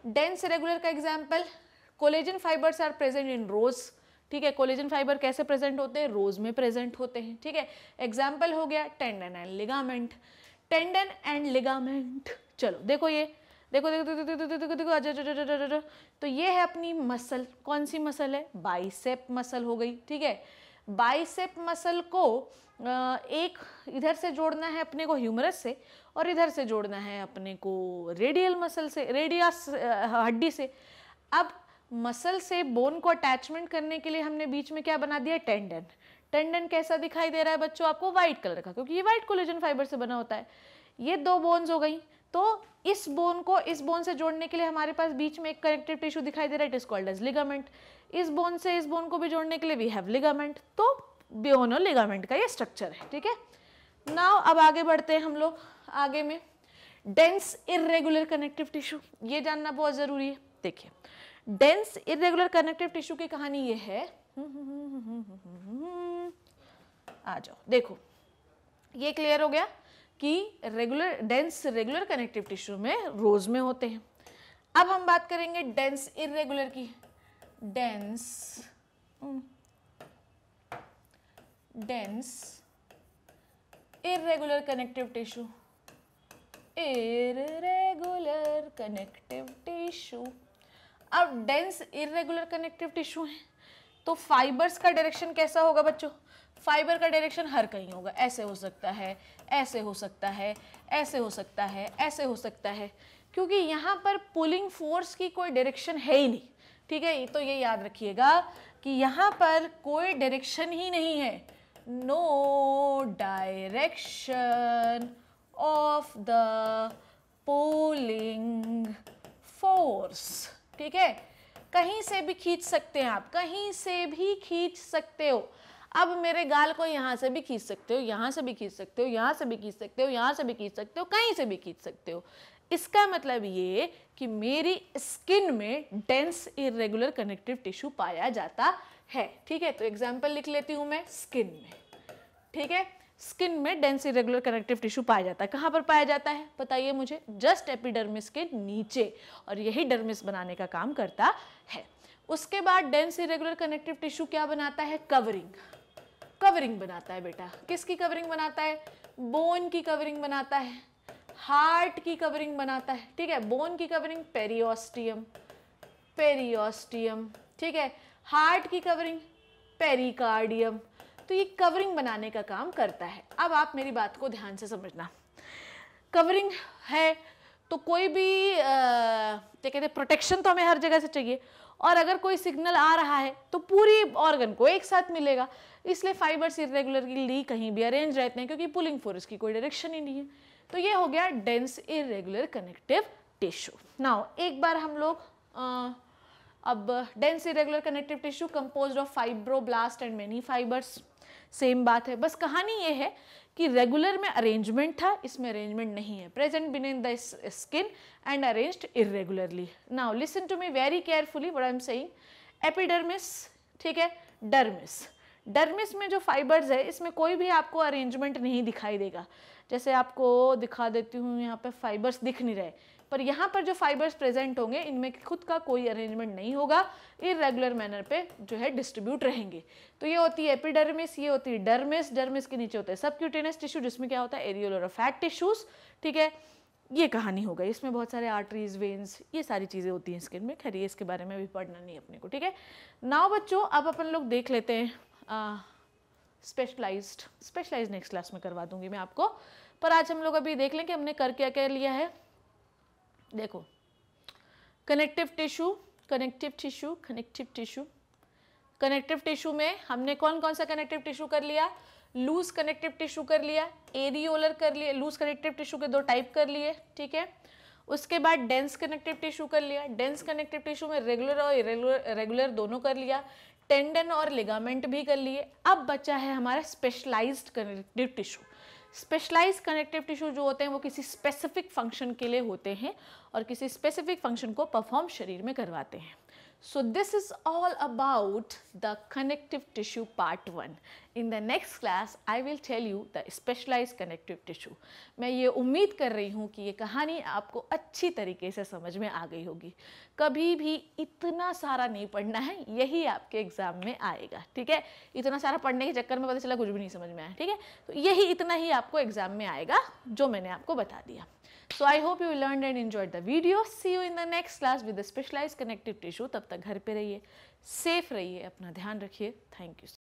डेंस रेगुलर का example collagen fibres are present in rows ठीक है कोलेजन फाइबर कैसे प्रेजेंट होते हैं रोज में प्रेजेंट होते हैं ठीक है एग्जाम्पल हो गया tendon and ligament tendon and ligament चलो देखो ये देखो देखो देखो देखो देखो देखो देखो अच्छा, अच्छा, अच्छा, तो ये है अपनी मसल कौन सी मसल है बाइसेप मसल हो गई ठीक है बाइसेप मसल को एक इधर से जोड़ना है अपने को ह्यूमरस से और इधर से जोड़ना है अपने को रेडियल मसल से रेडिया हड्डी से अब मसल से बोन को अटैचमेंट करने के लिए हमने बीच में क्या बना दिया टेंडन टेंडन कैसा दिखाई दे रहा है बच्चों आपको व्हाइट कलर का क्योंकि ये व्हाइट कोलेजन फाइबर से बना होता है ये दो बोन्स हो गई तो इस बोन को इस बोन से जोड़ने के लिए हमारे पास बीच में एक कनेक्टिव टिश्यू दिखाई दे रहा है it is called as ligament इस बोन से इस बोन को भी जोड़ने के लिए वी हैव लिगामेंट तो बियोनो लिगामेंट का ये स्ट्रक्चर है ठीक है नाव अब आगे बढ़ते हैं हम लोग आगे में डेंस इरेगुलर कनेक्टिव टिश्यू ये जानना बहुत ज़रूरी है देखिए डेंस इरेगुलर कनेक्टिव टिश्यू की कहानी ये है आ जाओ देखो ये क्लियर हो गया कि regular dense regular connective tissue में रोज में होते हैं अब हम बात करेंगे डेंस इरेगुलर की dense dense irregular connective tissue irregular connective tissue अब डेंस इरेगुलर कनेक्टिव टिश्यू है तो फाइबर्स का डायरेक्शन कैसा होगा बच्चों फाइबर का डायरेक्शन हर कहीं होगा ऐसे हो सकता है ऐसे हो सकता है ऐसे हो सकता है ऐसे हो सकता है क्योंकि यहाँ पर पुलिंग फोर्स की कोई डायरेक्शन है ही नहीं ठीक है तो ये याद रखिएगा कि यहाँ पर कोई डायरेक्शन ही नहीं है no direction of the pulling force ठीक है कहीं से भी खींच सकते हैं आप कहीं से भी खींच सकते हो अब मेरे गाल को यहाँ से भी खींच सकते हो यहाँ से भी खींच सकते हो यहाँ से भी खींच सकते हो यहाँ से भी खींच सकते हो कहीं से भी खींच सकते हो इसका मतलब ये कि मेरी स्किन में डेंस इरेगुलर कनेक्टिव टिश्यू पाया जाता है ठीक है तो एग्जाम्पल लिख लेती हूँ मैं स्किन में ठीक है स्किन में डेंस इरेगुलर कनेक्टिव टिश्यू पाया जाता है कहाँ पर पाया जाता है बताइए मुझे जस्ट एपिडर्मिस के नीचे और यही डर्मिस बनाने का काम करता है उसके बाद डेंस इरेगुलर कनेक्टिव टिश्यू क्या बनाता है कवरिंग कवरिंग बनाता है बेटा किसकी कवरिंग बनाता है बोन की कवरिंग बनाता है हार्ट की कवरिंग बनाता है ठीक है बोन की कवरिंग पेरियोस्टियम पेरियोस्टियम ठीक है हार्ट की कवरिंग पेरिकार्डियम तो ये कवरिंग बनाने का काम करता है अब आप मेरी बात को ध्यान से समझना कवरिंग है तो कोई भी क्या कहते हैं प्रोटेक्शन तो हमें हर जगह से चाहिए और अगर कोई सिग्नल आ रहा है तो पूरी ऑर्गन को एक साथ मिलेगा इसलिए फाइबर्स इरेगुलरली कहीं भी अरेंज रहते हैं क्योंकि पुलिंग फोर्स की कोई डायरेक्शन ही नहीं है तो ये हो गया dense irregular connective tissue now एक बार हम लोग अब dense irregular connective tissue composed of fibroblast and many fibres same बात है बस कहानी ये है कि रेगुलर में अरेंजमेंट था इसमें अरेंजमेंट नहीं है present in the skin and arranged irregularly now listen to me very carefully what I am saying epidermis ठीक है डर्मिस डर्मिस में जो फाइबर्स है इसमें कोई भी आपको अरेंजमेंट नहीं दिखाई देगा जैसे आपको दिखा देती हूँ यहाँ पर फाइबर्स दिख नहीं रहे पर यहाँ पर जो फाइबर्स प्रेजेंट होंगे इनमें खुद का कोई अरेंजमेंट नहीं होगा इरेगुलर मैनर पे जो है डिस्ट्रीब्यूट रहेंगे तो ये होती है एपिडर्मिस ये होती है डर्मिस डर्मिस के नीचे होता है सबक्यूटेनस टिश्यू जिसमें क्या होता है एरियोलर और फैट टिश्यूज़ ठीक है ये कहानी हो गई इसमें बहुत सारे आर्टरीज वेन्स ये सारी चीज़ें होती हैं स्किन में खैर इसके बारे में भी पढ़ना नहीं अपने को ठीक है नाव बच्चों अब अपन लोग देख लेते हैं स्पेशलाइज्ड स्पेशलाइज नेक्स्ट क्लास में करवा दूंगी मैं आपको पर आज हम लोग अभी देख लें कि हमने कर क्या क्या लिया है देखो connective tissue connective tissue connective tissue connective tissue में हमने कौन कौन सा कनेक्टिव टिश्यू कर लिया लूज कनेक्टिव टिश्यू कर लिया एरियोलर कर लिया लूज कनेक्टिव टिश्यू के दो टाइप कर लिए ठीक है उसके बाद डेंस कनेक्टिव टिश्यू कर लिया डेंस कनेक्टिव टिश्यू में रेगुलर और इरेगुलर रेगुलर दोनों कर लिया टेंडन और लिगामेंट भी कर लिए अब बचा है हमारा specialised connective tissue specialise connective tissue जो होते हैं वो किसी स्पेसिफिक फंक्शन के लिए होते हैं और किसी स्पेसिफिक फंक्शन को परफॉर्म शरीर में करवाते हैं So this is all about the connective tissue part 1. In the next class, I will tell you the specialized connective tissue. मैं ये उम्मीद कर रही हूँ कि ये कहानी आपको अच्छी तरीके से समझ में आ गई होगी कभी भी इतना सारा नहीं पढ़ना है यही आपके एग्ज़ाम में आएगा ठीक है इतना सारा पढ़ने के चक्कर में पता चला कुछ भी नहीं समझ में आया ठीक है तो यही इतना ही आपको एग्ज़ाम में आएगा जो मैंने आपको बता दिया so I hope you learn and enjoy the video see you in the next class with specialise connective tissue तब तक घर पे रहिए सेफ रहिए अपना ध्यान रखिए थैंक यू